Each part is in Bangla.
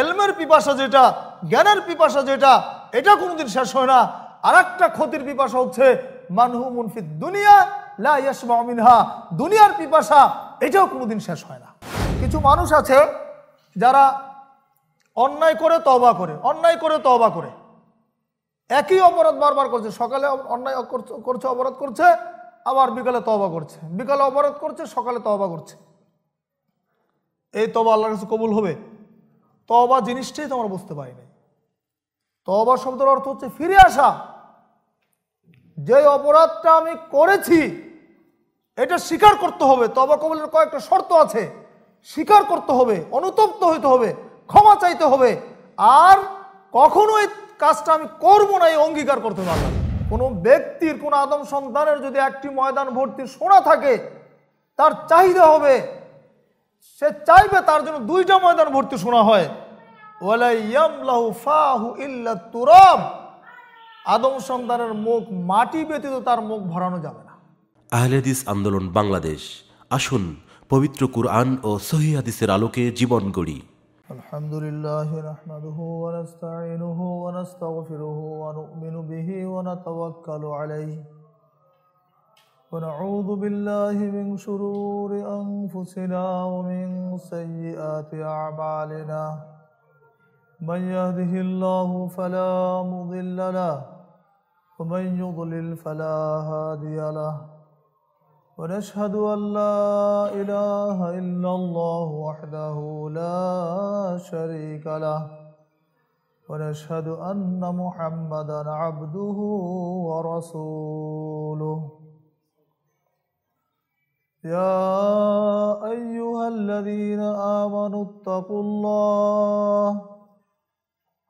এলমের পিপাসা যেটা জ্ঞানের পিপাসা যেটা এটা কোনোদিন শেষ হয় না আর একটা ক্ষতির পিপাসা হচ্ছে মানহু মুনফিদ দুনিয়া লাহা দুনিয়ার পিপাসা এটাও কোনোদিন শেষ হয় না কিছু মানুষ আছে যারা অন্যায় করে তবা করে অন্যায় করে তবা করে একই অপরাধ বারবার করছে সকালে অন্যায় করছে অপরাধ করছে আবার বিকালে তবা করছে বিকালে অপরাধ করছে সকালে তবা করছে এই তবা আল্লাহর কাছে কবুল হবে তবা জিনিসটাই তো আমরা বুঝতে পারিনি তবা শব্দের অর্থ হচ্ছে ফিরে আসা যে অপরাধটা আমি করেছি এটা স্বীকার করতে হবে তবা কবলের কয়েকটা শর্ত আছে স্বীকার করতে হবে অনুতপ্ত হইতে হবে ক্ষমা চাইতে হবে আর কখনো এই কাজটা আমি করবো না এই অঙ্গীকার করতে পারবো কোনো ব্যক্তির কোনো আদম সন্তানের যদি একটি ময়দান ভর্তি সোনা থাকে তার চাহিদা হবে সে চাইবে তার জন্য দুইটা ময়দান ভর্তি শোনা হয় আদম সন্তানের মুখ মাটি ব্যতীত তার মুখ ভরানো যাবে না আহলেদিস আন্দোলন বাংলাদেশ আসুন পবিত্র কুরআন ও সহিদের আলোকে জীবন গড়ি الحمد لله نحمده ونستعينه ونستغفره ونؤمن به ونتوكل عليه ونعوذ بالله من شرور أنفسنا ومن سيئات أعمالنا من يهده الله فلا مضل له ومن يضلل فلا هادي له ونشهد أن لا إله إلا الله وحده لا شريك له ونشهد أن محمدا عبده ورسوله يا أيها الذين آمنوا اتقوا الله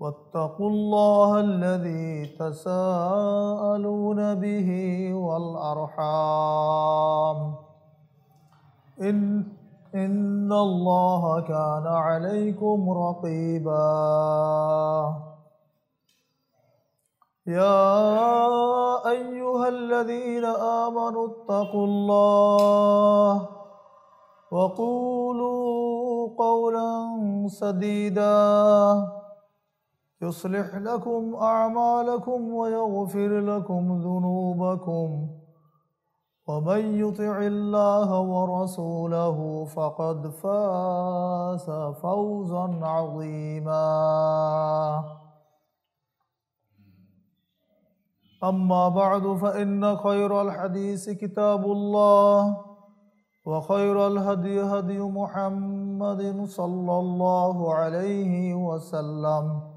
واتقوا الله الذي تساءلون به والأرحام إن, إن الله كان عليكم رقيباً يا أيها الذين آمنوا اتقوا الله وقولوا قولا سديداً يصلح لكم أعمالكم ويغفر لكم ذنوبكم ومن يطع الله ورسوله فقد فاز فوزا عظيما أما بعد فإن خير الحديث كتاب الله وخير الهدي هدي محمد صلى الله عليه وسلم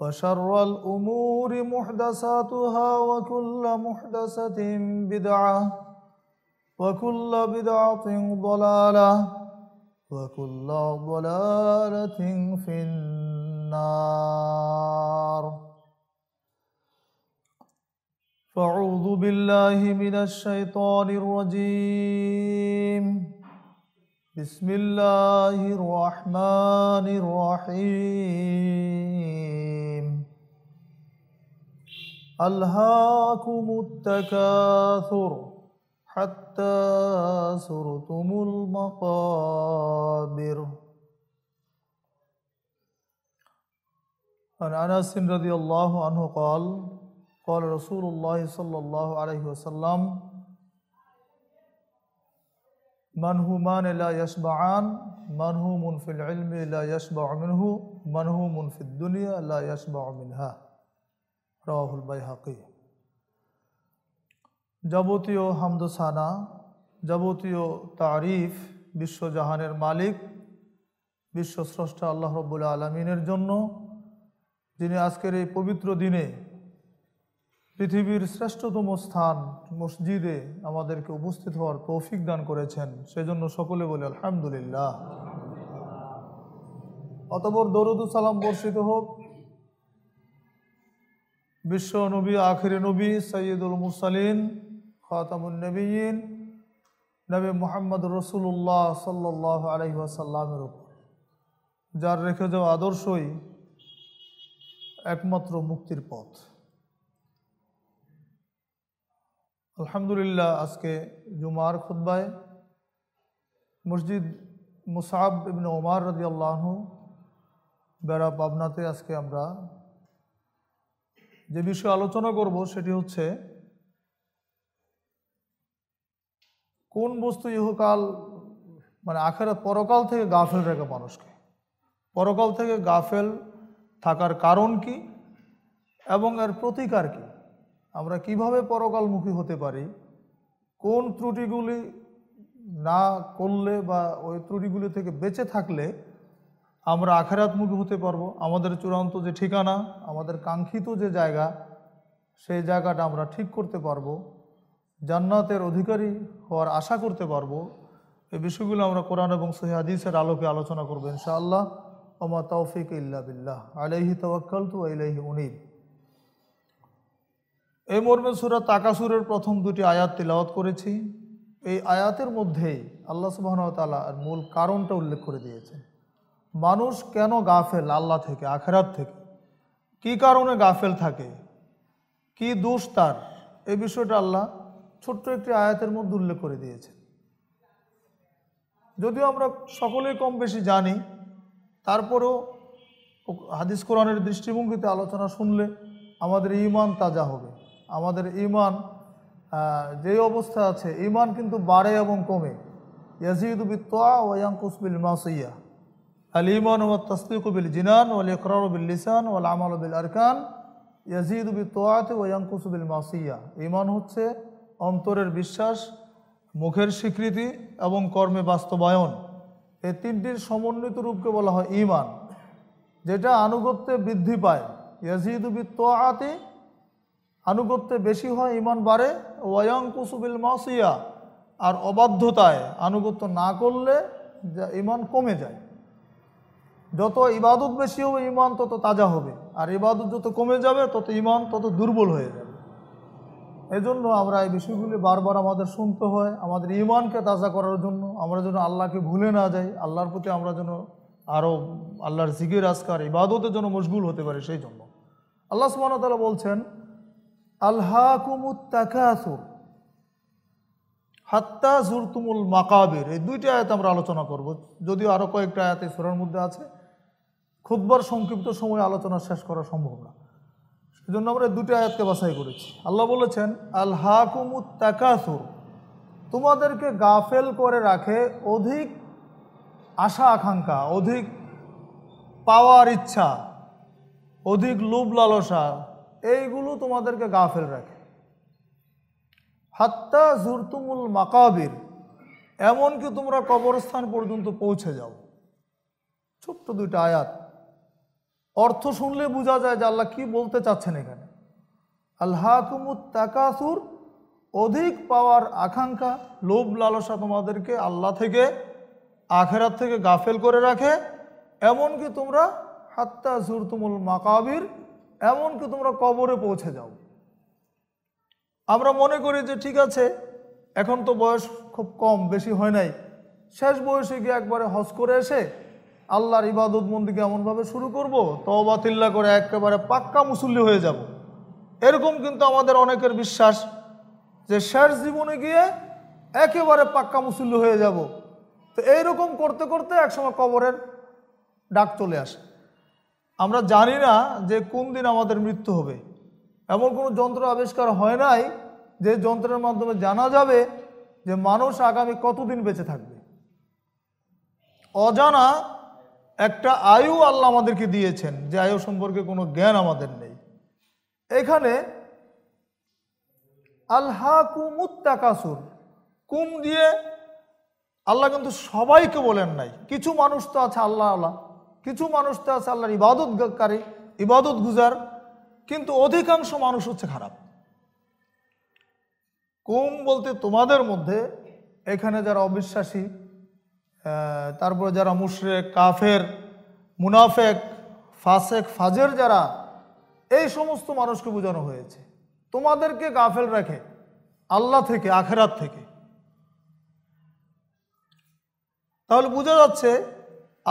وشر الأمور محدثاتها وكل محدثة بدعة وكل بدعة ضلالة وكل ضلالة في النار فأعوذ بالله من الشيطان الرجيم بسم الله الرحمن الرحيم ألهاكم التكاثر حتى سرتم المقابر عن أنس رضي الله عنه قال قال رسول الله صلى الله عليه وسلم من همان لا يشبعان من هم في العلم لا يشبع منه من هم في الدنيا لا يشبع منها রাহুল বাই হাকি যাবতীয় হামদসানা যাবতীয় তারিফ বিশ্বজাহানের মালিক বিশ্বস্রষ্টা আল্লাহ রব্বুল আলমিনের জন্য যিনি আজকের এই পবিত্র দিনে পৃথিবীর শ্রেষ্ঠতম স্থান মসজিদে আমাদেরকে উপস্থিত হওয়ার তৌফিক দান করেছেন সেজন্য সকলে বলে আলহামদুলিল্লাহ অতপর দরুদ সালাম বর্ষিত হোক বিশ্ব নবী আখির নবী সৈয়দুল মুসালিন খাতামুল নবীন নবী মোহাম্মদ রসুল্লাহ সাল্লাহ আলহিহাসাল্লামের উপর যার রেখে যাওয়া আদর্শই একমাত্র মুক্তির পথ আলহামদুলিল্লাহ আজকে জুমার খুদ্ায় মসজিদ মুসাব ইবনে ওমার রদি আল্লাহ বেড়া পাবনাতে আজকে আমরা যে বিষয়ে আলোচনা করব সেটি হচ্ছে কোন বস্তু ইহকাল মানে আখের পরকাল থেকে গাফেল রেখে মানুষকে পরকাল থেকে গাফেল থাকার কারণ কি এবং এর প্রতিকার কি আমরা কিভাবে পরকালমুখী হতে পারি কোন ত্রুটিগুলি না করলে বা ওই ত্রুটিগুলি থেকে বেঁচে থাকলে আমরা আখেরাতমুখী হতে পারবো আমাদের চূড়ান্ত যে ঠিকানা আমাদের কাঙ্ক্ষিত যে জায়গা সেই জায়গাটা আমরা ঠিক করতে পারবো জান্নাতের অধিকারী হওয়ার আশা করতে পারবো এই বিষয়গুলো আমরা কোরআন এবং সহিদিসের আলোকে আলোচনা করবো ইনশাআল্লাহ ওমা তৌফিক ইল্লা বিল্লাহ আলাইহি তওয়াক্কাল তু আলাইহি উনিব এই মর্মে সুরা তাকাসুরের প্রথম দুটি আয়াত তিলাওয়াত করেছি এই আয়াতের মধ্যেই আল্লাহ সুবাহন তালা মূল কারণটা উল্লেখ করে দিয়েছেন মানুষ কেন গাফেল আল্লাহ থেকে আখেরাত থেকে কি কারণে গাফেল থাকে কি দোষ তার এ বিষয়টা আল্লাহ ছোট্ট একটি আয়াতের মধ্যে উল্লেখ করে দিয়েছে যদিও আমরা সকলেই কম বেশি জানি তারপরেও হাদিস কোরআনের দৃষ্টিভঙ্গিতে আলোচনা শুনলে আমাদের ইমান তাজা হবে আমাদের ইমান যে অবস্থা আছে ইমান কিন্তু বাড়ে এবং কমে ইয়াজিদ বিত্তোয়া ওয়াং কুসবিল মাসইয়া আল ইমান ও বিল জিনান ওয়াল বিল লিসান ওয়াল বিল আরকান বি তোয়াত ও ইয়াঙ্কুসুবিল মাসিয়া ইমান হচ্ছে অন্তরের বিশ্বাস মুখের স্বীকৃতি এবং কর্মে বাস্তবায়ন এই তিনটির সমন্বিত রূপকে বলা হয় ইমান যেটা আনুগত্যে বৃদ্ধি পায় বি তোয়াতে আনুগত্যে বেশি হয় ইমান বাড়ে ওয়াং কুসুবিল মাসিয়া আর অবাধ্যতায় আনুগত্য না করলে ইমান কমে যায় যত ইবাদত বেশি হবে ইমান তত তাজা হবে আর ইবাদত যত কমে যাবে তত ইমান তত দুর্বল হয়ে যাবে এজন্য আমরা এই বিষয়গুলি বারবার আমাদের শুনতে হয় আমাদের ইমানকে তাজা করার জন্য আমরা যেন আল্লাহকে ভুলে না যাই আল্লাহর প্রতি আমরা যেন আরও আল্লাহর জিগির আজকার ইবাদতের জন্য মশগুল হতে পারে সেই জন্য আল্লাহ সুবাহতালা বলছেন কুমুত্তাকুর হাত্তা জুরতুমুল মাকাবির এই দুইটি আয়াত আমরা আলোচনা করব যদিও আরও কয়েকটা আয়াতে সুরার মধ্যে আছে খুববার সংক্ষিপ্ত সময় আলোচনা শেষ করা সম্ভব না সেজন্য আমরা দুটি আয়াতকে বাছাই করেছি আল্লাহ বলেছেন আল্লাহকুমুত তাকাসুর তোমাদেরকে গাফেল করে রাখে অধিক আশা আকাঙ্ক্ষা অধিক পাওয়ার ইচ্ছা অধিক লোভ লালসা এইগুলো তোমাদেরকে গাফেল রাখে হাত্তা জুরতুমুল মাকাবির এমনকি তোমরা কবরস্থান পর্যন্ত পৌঁছে যাও ছোট্ট দুইটা আয়াত অর্থ শুনলে বোঝা যায় যে আল্লাহ কী বলতে চাচ্ছেন এখানে আল্লাহকুমুত তাকাসুর অধিক পাওয়ার আকাঙ্ক্ষা লোভ লালসা তোমাদেরকে আল্লাহ থেকে আখেরাত থেকে গাফেল করে রাখে এমনকি তোমরা হাত্তা জুরতুমুল মাকাবির এমনকি তোমরা কবরে পৌঁছে যাও আমরা মনে করি যে ঠিক আছে এখন তো বয়স খুব কম বেশি হয় নাই শেষ বয়সে গিয়ে একবারে হজ করে এসে আল্লাহর ইবাদত মন্দিকে এমনভাবে শুরু করব তবাতিল্লা করে একেবারে পাক্কা মুসল্লি হয়ে যাব। এরকম কিন্তু আমাদের অনেকের বিশ্বাস যে শেষ জীবনে গিয়ে একেবারে পাক্কা মুসল্লি হয়ে যাব। তো এইরকম করতে করতে একসময় কবরের ডাক চলে আসে আমরা জানি না যে কোন দিন আমাদের মৃত্যু হবে এমন কোনো যন্ত্র আবিষ্কার হয় নাই যে যন্ত্রের মাধ্যমে জানা যাবে যে মানুষ আগামী কতদিন বেঁচে থাকবে অজানা একটা আয়ু আল্লাহ আমাদেরকে দিয়েছেন যে আয়ু সম্পর্কে কোনো জ্ঞান আমাদের নেই এখানে কুমুত্তা কুমুত্তাকাসুর কুম দিয়ে আল্লাহ কিন্তু সবাইকে বলেন নাই কিছু মানুষ তো আছে আল্লাহ আল্লাহ কিছু মানুষ তো আছে আল্লাহর ইবাদতকারী ইবাদত গুজার কিন্তু অধিকাংশ মানুষ হচ্ছে খারাপ কুম বলতে তোমাদের মধ্যে এখানে যারা অবিশ্বাসী তারপরে যারা মুশরে কাফের মুনাফেক ফাসেক ফাজের যারা এই সমস্ত মানুষকে বোঝানো হয়েছে তোমাদেরকে গাফেল রাখে আল্লাহ থেকে আখেরাত থেকে তাহলে বোঝা যাচ্ছে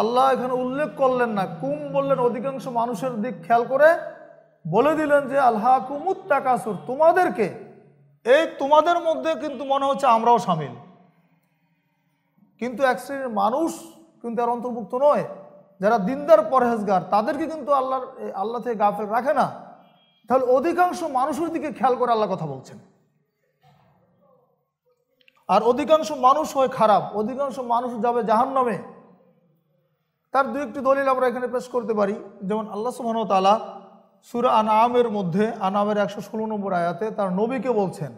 আল্লাহ এখানে উল্লেখ করলেন না কুম বললেন অধিকাংশ মানুষের দিক খেয়াল করে বলে দিলেন যে আল্লাহ কুমুত তাকাসুর তোমাদেরকে এই তোমাদের মধ্যে কিন্তু মনে হচ্ছে আমরাও সামিল কিন্তু এক শ্রেণীর মানুষ কিন্তু তার অন্তর্ভুক্ত নয় যারা দিনদার পরহেজগার তাদেরকে কিন্তু আল্লাহর আল্লাহ থেকে গাফেল রাখে না তাহলে অধিকাংশ মানুষের দিকে খেয়াল করে আল্লাহ কথা বলছেন আর অধিকাংশ মানুষ হয় খারাপ অধিকাংশ মানুষ যাবে জাহান নামে তার দু একটি দলিল আমরা এখানে পেশ করতে পারি যেমন আল্লাহ সুবাহতালা সুরা আনামের মধ্যে আনামের একশো ষোলো নম্বর আয়াতে তার নবীকে বলছেন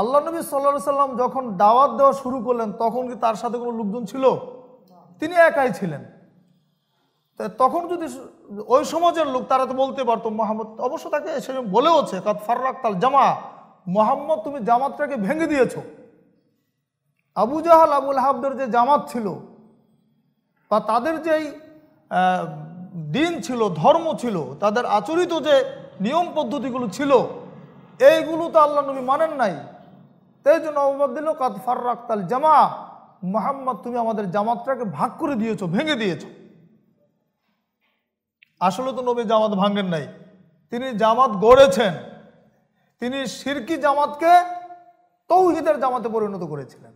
আল্লাহ নবী সাল্লা সাল্লাম যখন দাওয়াত দেওয়া শুরু করলেন তখন কি তার সাথে কোনো লোকজন ছিল তিনি একাই ছিলেন তখন যদি ওই সমাজের লোক তারা তো বলতে পারতো মোহাম্মদ অবশ্য তাকে সে বলেওছে কাত ফাররাক তাল জামা মোহাম্মদ তুমি জামাতটাকে ভেঙে দিয়েছ আবু জাহাল আবুল হাবদের যে জামাত ছিল বা তাদের যেই দিন ছিল ধর্ম ছিল তাদের আচরিত যে নিয়ম পদ্ধতিগুলো ছিল এইগুলো তো আল্লাহ নবী মানেন নাই তাই জন্য অবদিল কাত ফার্রাক তাল জামা মোহাম্মদ তুমি আমাদের জামাতটাকে ভাগ করে দিয়েছ ভেঙে দিয়েছ আসলে তো নবী জামাত ভাঙেন নাই তিনি জামাত গড়েছেন তিনি সিরকি জামাতকে তৌহিদের জামাতে পরিণত করেছিলেন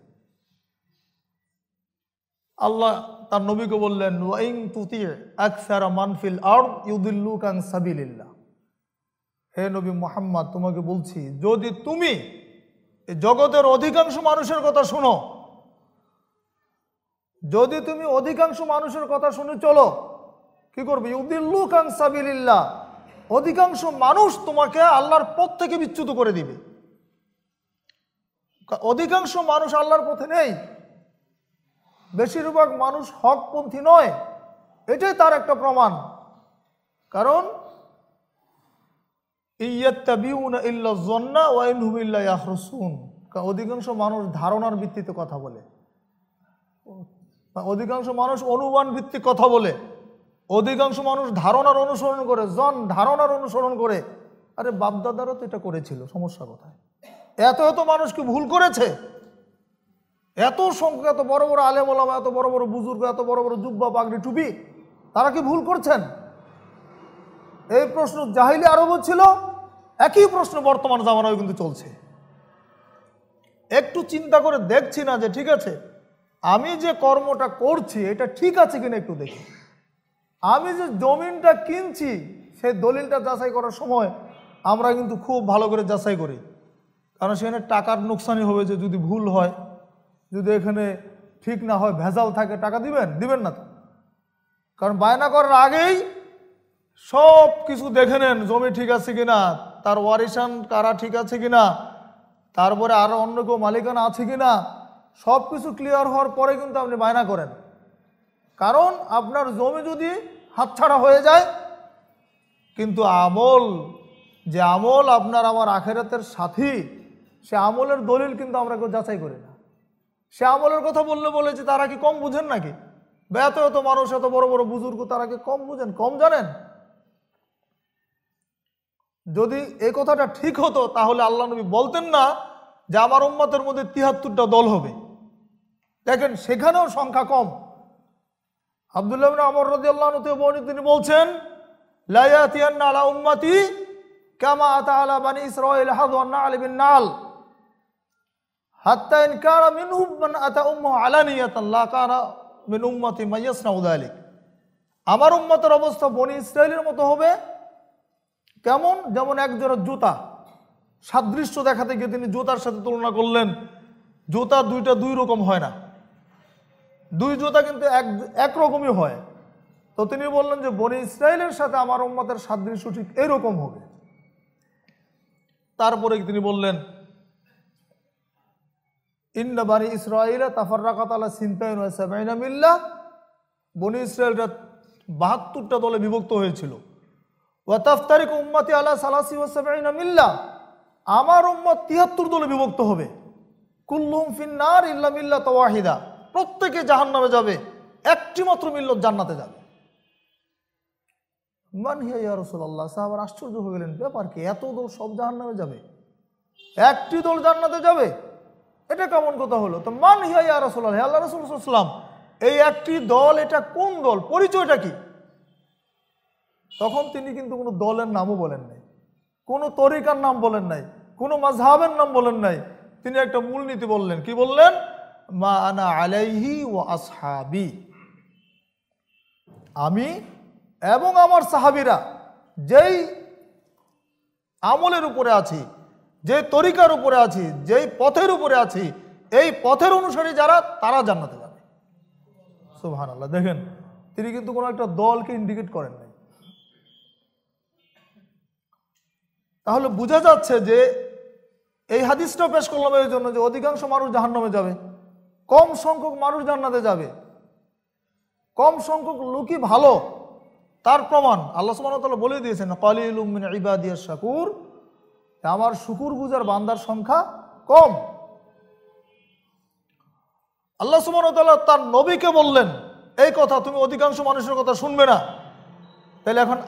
আল্লাহ তার নবীকে বললেন ওয়াইং এক আকসারা মানফিল আর ইউদুল্লু কাং সাবিল্লা হে নবী মোহাম্মদ তোমাকে বলছি যদি তুমি জগতের অধিকাংশ মানুষের কথা শোনো যদি তুমি অধিকাংশ মানুষের কথা শুনে চলো কি করবে ইউদিল্লু কাং অধিকাংশ মানুষ তোমাকে আল্লাহর পথ থেকে বিচ্যুত করে দিবে অধিকাংশ মানুষ আল্লাহর পথে নেই বেশিরভাগ মানুষ হকপন্থী নয় এটাই তার একটা প্রমাণ কারণ ইয়াত্তাবিউনা ইল্লা জন্না ওয়াইনহুম ইল্লা ইয়াহরসুন অধিকাংশ মানুষ ধারণার ভিত্তিতে কথা বলে অধিকাংশ মানুষ অনুমান ভিত্তিক কথা বলে অধিকাংশ মানুষ ধারণার অনুসরণ করে জন ধারণার অনুসরণ করে আরে বাপদাদারও তো এটা করেছিল সমস্যা কোথায় এত এত মানুষ কি ভুল করেছে এত সংখ্যা এত বড় বড় আলেমলামা এত বড় বড় বুজুর্গ এত বড় বড় জুব্বা পাগড়ি টুপি তারা কি ভুল করছেন এই প্রশ্ন জাহিলি আরবও ছিল একই প্রশ্ন বর্তমান জামানাও কিন্তু চলছে একটু চিন্তা করে দেখছি না যে ঠিক আছে আমি যে কর্মটা করছি এটা ঠিক আছে কিনা একটু দেখি আমি যে জমিনটা কিনছি সেই দলিলটা যাচাই করার সময় আমরা কিন্তু খুব ভালো করে যাচাই করি কারণ সেখানে টাকার নোকসানি হবে যে যদি ভুল হয় যদি এখানে ঠিক না হয় ভেজাল থাকে টাকা দিবেন দিবেন না তো কারণ বায়না করার আগেই সব কিছু দেখে নেন জমি ঠিক আছে কিনা তার ওয়ারিসান কারা ঠিক আছে কিনা তারপরে আরও অন্য কেউ মালিকানা আছে কিনা সব কিছু ক্লিয়ার হওয়ার পরে কিন্তু আপনি বায়না করেন কারণ আপনার জমি যদি হাতছাড়া হয়ে যায় কিন্তু আমল যে আমল আপনার আমার আখেরাতের সাথী সে আমলের দলিল কিন্তু আমরা কেউ যাচাই করি না সে আমলের কথা বললে বলে যে তারা কি কম বুঝেন নাকি ব্যত এত মানুষ এত বড় বড় বুজুর্গ তারা কি কম বুঝেন কম জানেন যদি এই কথাটা ঠিক হতো তাহলে আল্লাহ নবী বলতেন না যে আমার উম্মতের মধ্যে তিয়াত্তরটা দল হবে দেখেন সেখানেও সংখ্যা কম আবদুল্লাহ আমর রদি আল্লাহ বর্ণিত তিনি বলছেন লাইয়াতিয়ান আলা উম্মাতি কামা আতা আলা বানি ইসরাইল হাদওয়ান্না আলী বিন নাল হাত্তা ইনকারা মিনহুম মান আতা উম্মু আলানিয়াতান লা কারা মিন উম্মাতি উম্মতি মাইয়াসনাউ যালিক আমার উম্মতের অবস্থা বনি ইসরাইলের মতো হবে কেমন যেমন একজোড়া জুতা সাদৃশ্য দেখাতে গিয়ে তিনি জুতার সাথে তুলনা করলেন জুতা দুইটা দুই রকম হয় না দুই জুতা কিন্তু এক একরকমই হয় তো তিনি বললেন যে বনি ইসরায়েলের সাথে আমার উম্মতের সাদৃশ্য ঠিক এরকম হবে তারপরে তিনি বললেন ইন্না বানি ইসরায়েলা তাফার্রাকাত আলা সিনতাইন মিল্লাহ বনি ইসরায়েলরা বাহাত্তরটা দলে বিভক্ত হয়েছিল ওয়াতাফতারিক উম্মতি আল্লাহ সালাসি ওসাবাইনা মিল্লা আমার উম্মত তিয়াত্তর দলে বিভক্ত হবে কুল্লুম ফিন্নার ইল্লা মিল্লা তওয়াহিদা প্রত্যেকে জাহান্নামে যাবে একটিমাত্র মাত্র মিল্লত জান্নাতে যাবে মান হিয়া ইয়া রসুল্লাহ সাহাবার আশ্চর্য হয়ে গেলেন ব্যাপার কি এত দল সব জাহান্নামে যাবে একটি দল জান্নাতে যাবে এটা কেমন কথা হলো তো মান হিয়া ইয়া রসুল্লাহ আল্লাহ রসুল এই একটি দল এটা কোন দল পরিচয়টা কি তখন তিনি কিন্তু কোনো দলের নামও বলেন নাই কোনো তরিকার নাম বলেন নাই কোনো মাঝহাবের নাম বলেন নাই তিনি একটা মূলনীতি বললেন কি বললেন মা আনা আলাইহি ও আসহাবি আমি এবং আমার সাহাবিরা যেই আমলের উপরে আছি যে তরিকার উপরে আছি যেই পথের উপরে আছি এই পথের অনুসারী যারা তারা জানাতে পারে সুহান আল্লাহ দেখেন তিনি কিন্তু কোনো একটা দলকে ইন্ডিকেট করেন তাহলে বোঝা যাচ্ছে যে এই হাদিসটা পেশ করলাম এই জন্য যে অধিকাংশ মানুষ জাহান্নামে যাবে কম সংখ্যক মানুষ জান্নাতে যাবে কম সংখ্যক লোকই ভালো তার প্রমাণ আল্লাহ সুবাহতাল্লাহ বলে দিয়েছেন কলিলুমিন ইবাদিয়া শাকুর আমার শুকুর গুজার বান্দার সংখ্যা কম আল্লাহ সুবাহতাল্লাহ তার নবীকে বললেন এই কথা তুমি অধিকাংশ মানুষের কথা শুনবে না তাহলে এখন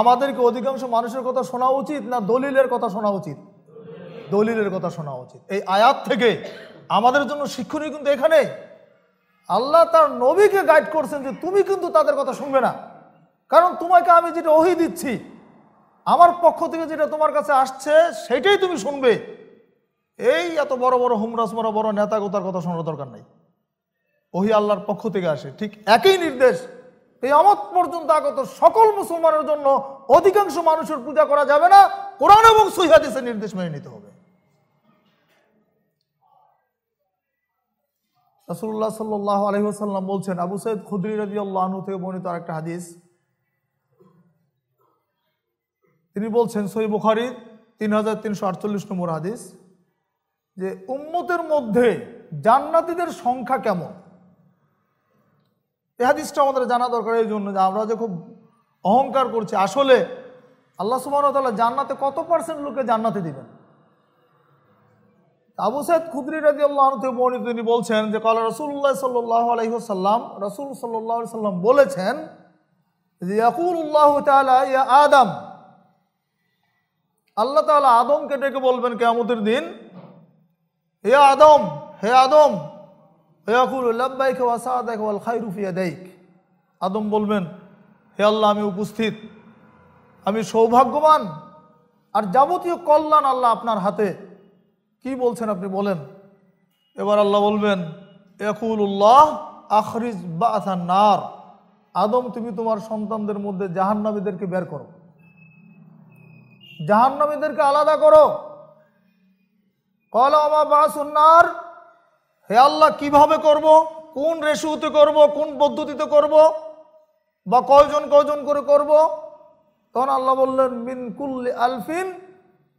আমাদেরকে অধিকাংশ মানুষের কথা শোনা উচিত না দলিলের কথা শোনা উচিত দলিলের কথা শোনা উচিত এই আয়াত থেকে আমাদের জন্য শিক্ষণীয় কিন্তু এখানে আল্লাহ তার নবীকে গাইড করছেন যে তুমি কিন্তু তাদের কথা শুনবে না কারণ তোমাকে আমি যেটা ওহি দিচ্ছি আমার পক্ষ থেকে যেটা তোমার কাছে আসছে সেটাই তুমি শুনবে এই এত বড় বড় হুমরাস বড় বড় নেতাগতার কথা শোনার দরকার নাই ওহি আল্লাহর পক্ষ থেকে আসে ঠিক একই নির্দেশ এই কেয়ামত পর্যন্ত আগত সকল মুসলমানের জন্য অধিকাংশ মানুষের পূজা করা যাবে না কোরআন এবং সৈহাদিসের নির্দেশ মেনে নিতে হবে রসুল্লাহ সাল্লাহ আলহিহাসাল্লাম বলছেন আবু সৈয়দ খুদ্রি রাজি আল্লাহনু থেকে বর্ণিত আর একটা হাদিস তিনি বলছেন সই বুখারি তিন হাজার তিনশো আটচল্লিশ নম্বর হাদিস যে উম্মতের মধ্যে জান্নাতিদের সংখ্যা কেমন এ হাদিসটা আমাদের জানা দরকার এই জন্য যে আমরা যে খুব অহংকার করছি আসলে আল্লাহ সুবাহতাল্লাহ জান্নাতে কত পার্সেন্ট লোকে জান্নাতে দিবেন আবু সাইদ খুদ্রি রাজি আল্লাহ থেকে বর্ণিত তিনি বলছেন যে কলা রসুল্লাহ সাল্লাহ আলহিহসাল্লাম রসুল সাল্লাহ সাল্লাম বলেছেন যে ইয়াকুল উল্লাহ ইয়া আদম আল্লাহ তালা আদমকে ডেকে বলবেন কেমতের দিন হে আদম হে আদম আদম বলবেন হে আল্লাহ আমি উপস্থিত আমি সৌভাগ্যবান আর যাবতীয় কল্যাণ আল্লাহ আপনার হাতে কি বলছেন আপনি বলেন এবার আল্লাহ বলবেন উল্লাহ আখরিজ বা নার আদম তুমি তোমার সন্তানদের মধ্যে জাহান্নামীদেরকে বের করো জাহান্নামীদেরকে আলাদা করো কলা আমা বা সুন্নার হে আল্লাহ কিভাবে করব কোন রেশুতে করব কোন পদ্ধতিতে করব বা কয়জন কয়জন করে করব তখন আল্লাহ বললেন কুল্লি আলফিন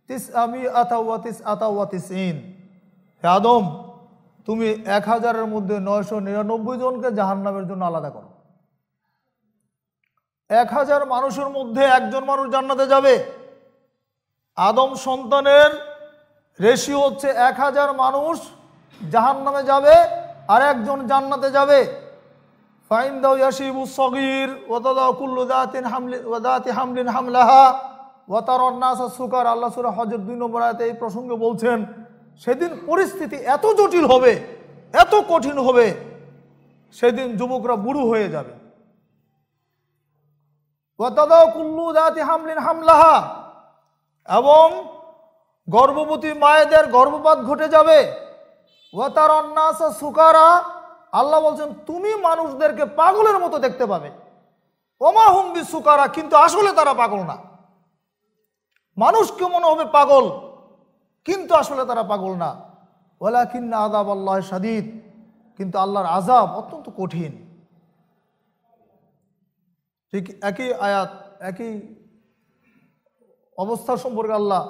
তিস আমি আতাওয়াতিস আতাওয়াতিস ইন হে আদম তুমি এক হাজারের মধ্যে নয়শো নিরানব্বই জনকে জাহান্নামের জন্য আলাদা করো এক হাজার মানুষের মধ্যে একজন মানুষ জান্নাতে যাবে আদম সন্তানের রেশিও হচ্ছে এক হাজার মানুষ জাহান নামে যাবে আর একজন জান্নাতে যাবে ফাইন কুল্লু হামলিন হামলাহা এই প্রসঙ্গে বলছেন সেদিন পরিস্থিতি এত জটিল হবে এত কঠিন হবে সেদিন যুবকরা বুড়ু হয়ে যাবে কুল্লু হামলিন হামলাহা এবং গর্ভবতী মায়েদের গর্ভপাত ঘটে যাবে ওয়াতার সুকারা আল্লাহ বলছেন তুমি মানুষদেরকে পাগলের মতো দেখতে পাবে ওমা হুম্বি সুকারা কিন্তু আসলে তারা পাগল না মানুষকে মনে হবে পাগল কিন্তু আসলে তারা পাগল না ওয়ালাকিন্না আদাব আল্লাহ সাদিদ কিন্তু আল্লাহর আজাব অত্যন্ত কঠিন ঠিক একই আয়াত একই অবস্থা সম্পর্কে আল্লাহ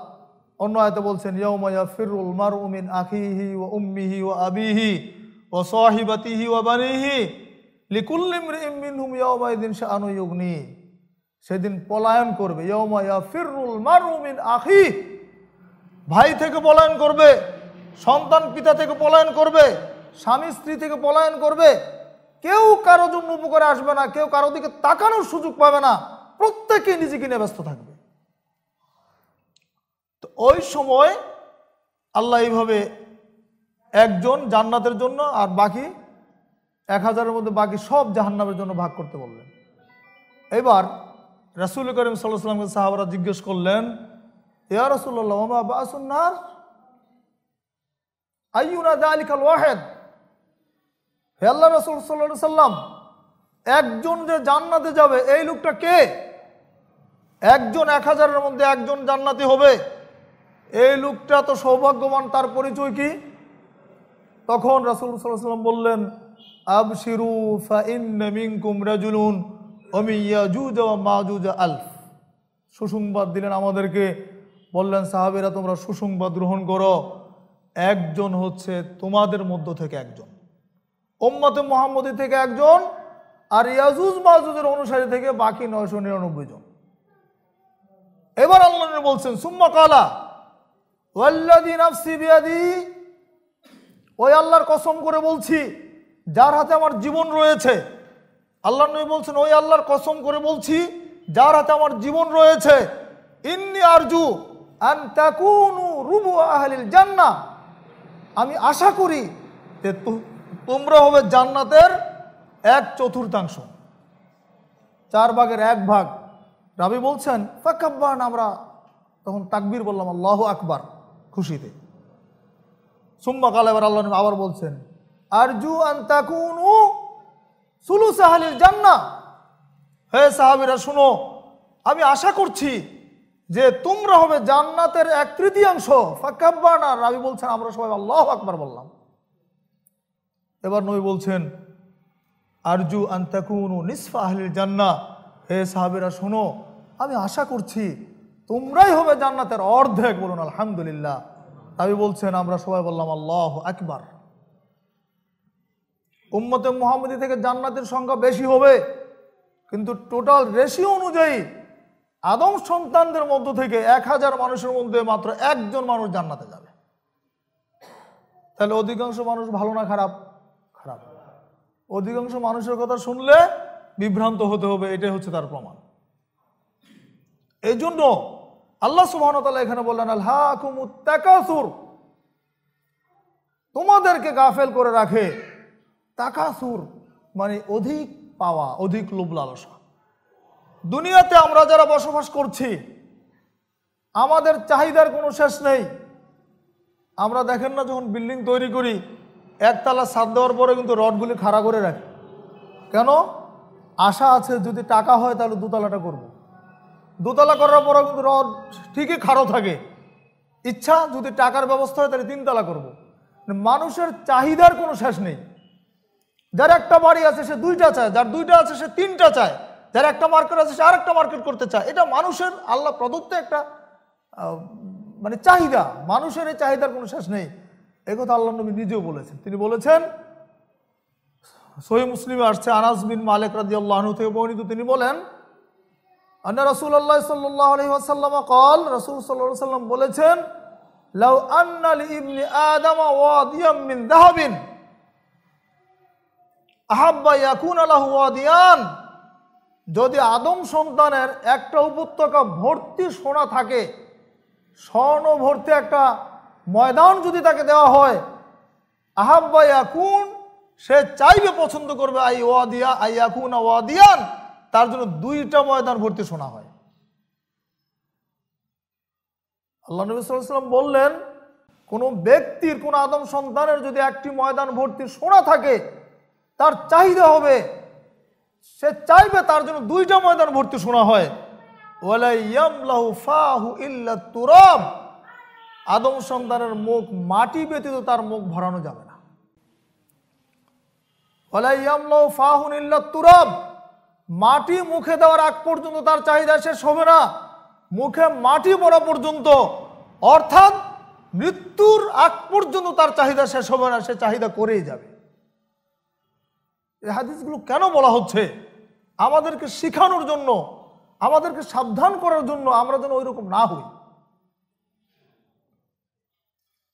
অন্য আয়তে বলছেন ইয়ৌমায়া ফিরুল মার উমিন আখিহি ও উম্মিহি ও আবিহি ও সহিবাতিহি ও বানিহি লিকুল্লিমিনহুম ইয়ৌমায়দিন সে আনুয়গ্নি সেদিন পলায়ন করবে ইয়ৌমায়া ফিরুল মার উমিন আখি ভাই থেকে পলায়ন করবে সন্তান পিতা থেকে পলায়ন করবে স্বামী স্ত্রী থেকে পলায়ন করবে কেউ কারো জন্য উপকারে আসবে না কেউ কারো দিকে তাকানোর সুযোগ পাবে না প্রত্যেকে নিজেকে নিয়ে ব্যস্ত থাকবে ওই সময় আল্লাহ এইভাবে একজন জান্নাতের জন্য আর বাকি এক হাজারের মধ্যে বাকি সব জাহান্নামের জন্য ভাগ করতে বললেন এবার রাসুল করিম সাল্লাহ সাহাবারা জিজ্ঞেস করলেন ইয়া রসুল্লাহ বাসুন্নার আইউনা দা খাল ওয়াহেদ হে আল্লাহ রসুল সাল্লা সাল্লাম একজন যে জান্নাতে যাবে এই লোকটা কে একজন এক হাজারের মধ্যে একজন জান্নাতি হবে এই লোকটা তো সৌভাগ্যবান তার পরিচয় কি তখন রাসুল সাল্লাম বললেন আবশিরু ফাইনকুম আলফ সুসংবাদ দিলেন আমাদেরকে বললেন সাহাবেরা তোমরা সুসংবাদ গ্রহণ করো একজন হচ্ছে তোমাদের মধ্য থেকে একজন ওম্মাতে মোহাম্মদী থেকে একজন আর ইয়াজুজ মাহুজের অনুসারী থেকে বাকি নয়শো নিরানব্বই জন এবার আল্লাহ বলছেন সুম্মা কালা ওই আল্লাহর কসম করে বলছি যার হাতে আমার জীবন রয়েছে আল্লাহ নবী বলছেন ওই আল্লাহর কসম করে বলছি যার হাতে আমার জীবন রয়েছে ইন্নি আরজু জান্না আমি আশা করি যে তোমরা হবে জান্নাতের এক চতুর্থাংশ চার ভাগের এক ভাগ রাবি বলছেন ফাকাব্বান আমরা তখন তাকবির বললাম আল্লাহ আকবার খুশিতে সুম্মা কাল এবার আল্লাহ আবার বলছেন আরজু আন্তাকুনু সুলু সাহালিল জান্না হে সাহাবিরা শুনো আমি আশা করছি যে তোমরা হবে জান্নাতের এক তৃতীয়াংশ ফাকাব্বার না রাবি বলছেন আমরা সবাই আল্লাহ আকবার বললাম এবার নবী বলছেন আরজু আন্তাকুনু নিসফা আহলিল জান্না হে সাহাবিরা শোনো আমি আশা করছি তোমরাই হবে জান্নাতের অর্ধেক বলুন আলহামদুলিল্লাহ আমি বলছেন আমরা সবাই বললাম আল্লাহ একবার উম্মতে মোহাম্মদী থেকে জান্নাতের সংখ্যা বেশি হবে কিন্তু টোটাল রেশিও অনুযায়ী আদম সন্তানদের মধ্য থেকে এক হাজার মানুষের মধ্যে মাত্র একজন মানুষ জান্নাতে যাবে তাহলে অধিকাংশ মানুষ ভালো না খারাপ খারাপ অধিকাংশ মানুষের কথা শুনলে বিভ্রান্ত হতে হবে এটাই হচ্ছে তার প্রমাণ এই জন্য আল্লাহ সুবাহতাল্লাহ এখানে বললেন আল্লাহুর তোমাদেরকে গাফেল করে রাখে তাকাসুর মানে অধিক পাওয়া অধিক লোভ লালসা দুনিয়াতে আমরা যারা বসবাস করছি আমাদের চাহিদার কোনো শেষ নেই আমরা দেখেন না যখন বিল্ডিং তৈরি করি একতলা সাত দেওয়ার পরে কিন্তু রডগুলি খাড়া করে রাখি কেন আশা আছে যদি টাকা হয় তাহলে দুতলাটা করব। দোতলা করার পরও কিন্তু রড ঠিকই খারো থাকে ইচ্ছা যদি টাকার ব্যবস্থা হয় তাহলে তিনতলা করবো মানে মানুষের চাহিদার কোনো শেষ নেই যার একটা বাড়ি আছে সে দুইটা চায় যার দুইটা আছে সে তিনটা চায় যার একটা মার্কেট আছে সে আরেকটা মার্কেট করতে চায় এটা মানুষের আল্লাহ প্রদত্ত একটা মানে চাহিদা মানুষের এই চাহিদার কোনো শেষ নেই কথা আল্লাহ নবী নিজেও বলেছেন তিনি বলেছেন সহি মুসলিমে আসছে আনাজ বিন মালেক রাজি আল্লাহনু থেকে বর্ণিত তিনি বলেন রসুল আল্লাহ সাল্লাহ আলহি আসাল্লাম কল রসুল সাল্লাহ সাল্লাম বলেছেন লাউ আন্নাল ইবনি আদম ওয়াদিয়াম মিন দাহাবিন আহাব্বা ইয়াকুন আলাহ ওয়াদিয়ান যদি আদম সন্তানের একটা উপত্যকা ভর্তি সোনা থাকে স্বর্ণ ভর্তি একটা ময়দান যদি তাকে দেওয়া হয় আহাব্বা ইয়াকুন সে চাইবে পছন্দ করবে আই ওয়াদিয়া আই ইয়াকুন ওয়াদিয়ান তার জন্য দুইটা ময়দান ভর্তি শোনা হয় আল্লাহ নবী সাল্লাম বললেন কোনো ব্যক্তির কোন আদম সন্তানের যদি একটি ময়দান ভর্তি শোনা থাকে তার চাহিদা হবে সে চাইবে তার জন্য দুইটা ময়দান ভর্তি শোনা হয় আদম সন্তানের মুখ মাটি ব্যতীত তার মুখ ভরানো যাবে না ফাহু তুরাব মাটি মুখে দেওয়ার আগ পর্যন্ত তার চাহিদা শেষ হবে না মুখে মাটি পড়া পর্যন্ত অর্থাৎ মৃত্যুর আগ পর্যন্ত তার চাহিদা শেষ হবে না সে চাহিদা করেই যাবে এই হাদিসগুলো কেন বলা হচ্ছে আমাদেরকে শিখানোর জন্য আমাদেরকে সাবধান করার জন্য আমরা যেন ওইরকম না হই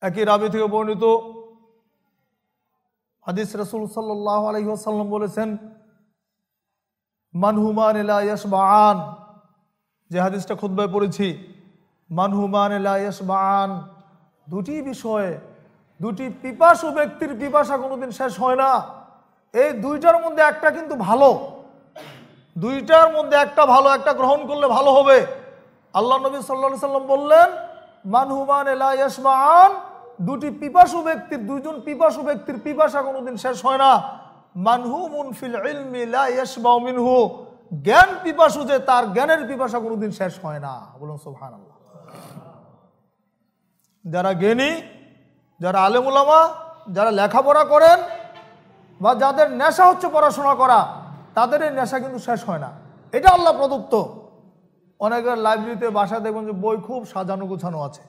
একই রাবি থেকে বর্ণিত হাদিস রসুল সাল্লাহ আলহিহাসাল্লাম বলেছেন মানহুমান এলা ইয়াসবান যে হাদিসটা খুদ্ায় পড়েছি মানহুমান এলা ইয়াসবান দুটি বিষয়ে দুটি পিপাসু ব্যক্তির পিপাসা কোনোদিন শেষ হয় না এই দুইটার মধ্যে একটা কিন্তু ভালো দুইটার মধ্যে একটা ভালো একটা গ্রহণ করলে ভালো হবে আল্লাহ নবী সাল্লা সাল্লাম বললেন মানহুমান এলা ইয়াসমান দুটি পিপাসু ব্যক্তির দুইজন পিপাসু ব্যক্তির পিপাসা কোনোদিন শেষ হয় না মানহু ফিল ইলমি লা ইয়াশবাউ মিনহু জ্ঞান পিপাসু যে তার জ্ঞানের পিপাসা কোনোদিন শেষ হয় না বলুন সুবহানাল্লাহ যারা জ্ঞানী যারা আলেমুলামা যারা লেখাপড়া করেন বা যাদের নেশা হচ্ছে পড়াশোনা করা তাদের এই নেশা কিন্তু শেষ হয় না এটা আল্লাহ প্রদত্ত অনেকের লাইব্রেরিতে বাসা দেখবেন যে বই খুব সাজানো গোছানো আছে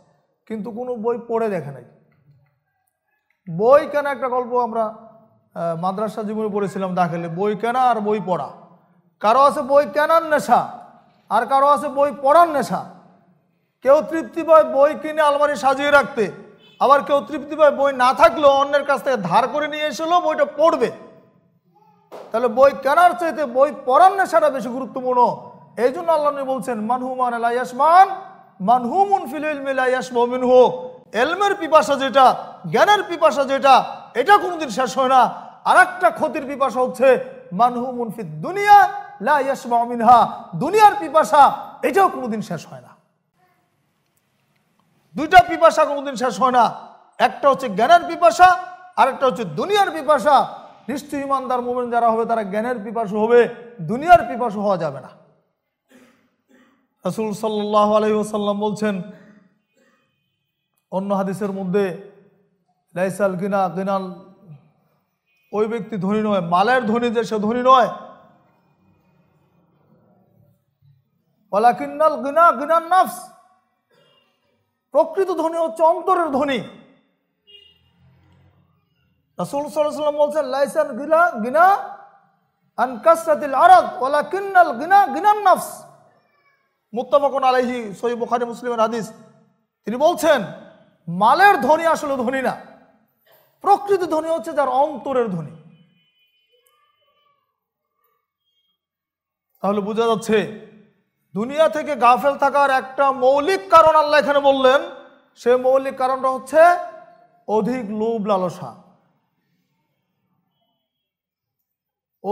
কিন্তু কোনো বই পড়ে দেখে নাই বই কেন একটা গল্প আমরা মাদ্রাসা জীবনে পড়েছিলাম দাখেলে বই কেনা আর বই পড়া কারো আছে বই কেনার নেশা আর কারো আছে বই পড়ার নেশা কেউ তৃপ্তি পায় বই কিনে আলমারি সাজিয়ে রাখতে আবার কেউ তৃপ্তি পায় বই না থাকলেও অন্যের কাছ থেকে ধার করে নিয়ে এসেলেও বইটা পড়বে তাহলে বই কেনার চাইতে বই পড়ার নেশাটা বেশি গুরুত্বপূর্ণ এই জন্য আল্লাহ বলছেন মানহুমান আলাইসমান মানহুমুন ফিলিলমিলাইসমিন হোক এলমের পিপাসা যেটা জ্ঞানের পিপাসা যেটা এটা কোনোদিন শেষ হয় না আর একটা ক্ষতির পিপাসা হচ্ছে মানহু মুনফিদ দুনিয়া লাহা দুনিয়ার পিপাসা এটাও কোনোদিন শেষ হয় না দুইটা পিপাসা কোনোদিন শেষ হয় না একটা হচ্ছে জ্ঞানের পিপাসা আর একটা হচ্ছে দুনিয়ার পিপাসা নিশ্চয় ইমানদার মোমেন যারা হবে তারা জ্ঞানের পিপাসু হবে দুনিয়ার পিপাসু হওয়া যাবে না রসুল সাল্লাহ আলহিহাসাল্লাম বলছেন অন্য হাদিসের মধ্যে লাইসাল গিনা গিনাল ওই ব্যক্তি ধনী নয় মালের ধনী যে সে ধনী নয় ওলাকিন্নাল গিনা গিনার নাফস প্রকৃত ধনী হচ্ছে অন্তরের ধনী রাসুল সাল্লাম বলছেন লাইসান গিনা গিনা আনকাসাতিল আরদ ওলাকিন্নাল গিনা গিনার নাফস মুত্তাফাকুন আলাইহি সহি বুখারী মুসলিমের হাদিস তিনি বলছেন মালের ধনী আসলে ধনী না প্রকৃত ধ্বনি হচ্ছে যার অন্তরের ধ্বনি তাহলে বোঝা যাচ্ছে দুনিয়া থেকে গাফেল থাকার একটা মৌলিক কারণ আল্লাহ এখানে বললেন সে মৌলিক কারণটা হচ্ছে অধিক লোভ লালসা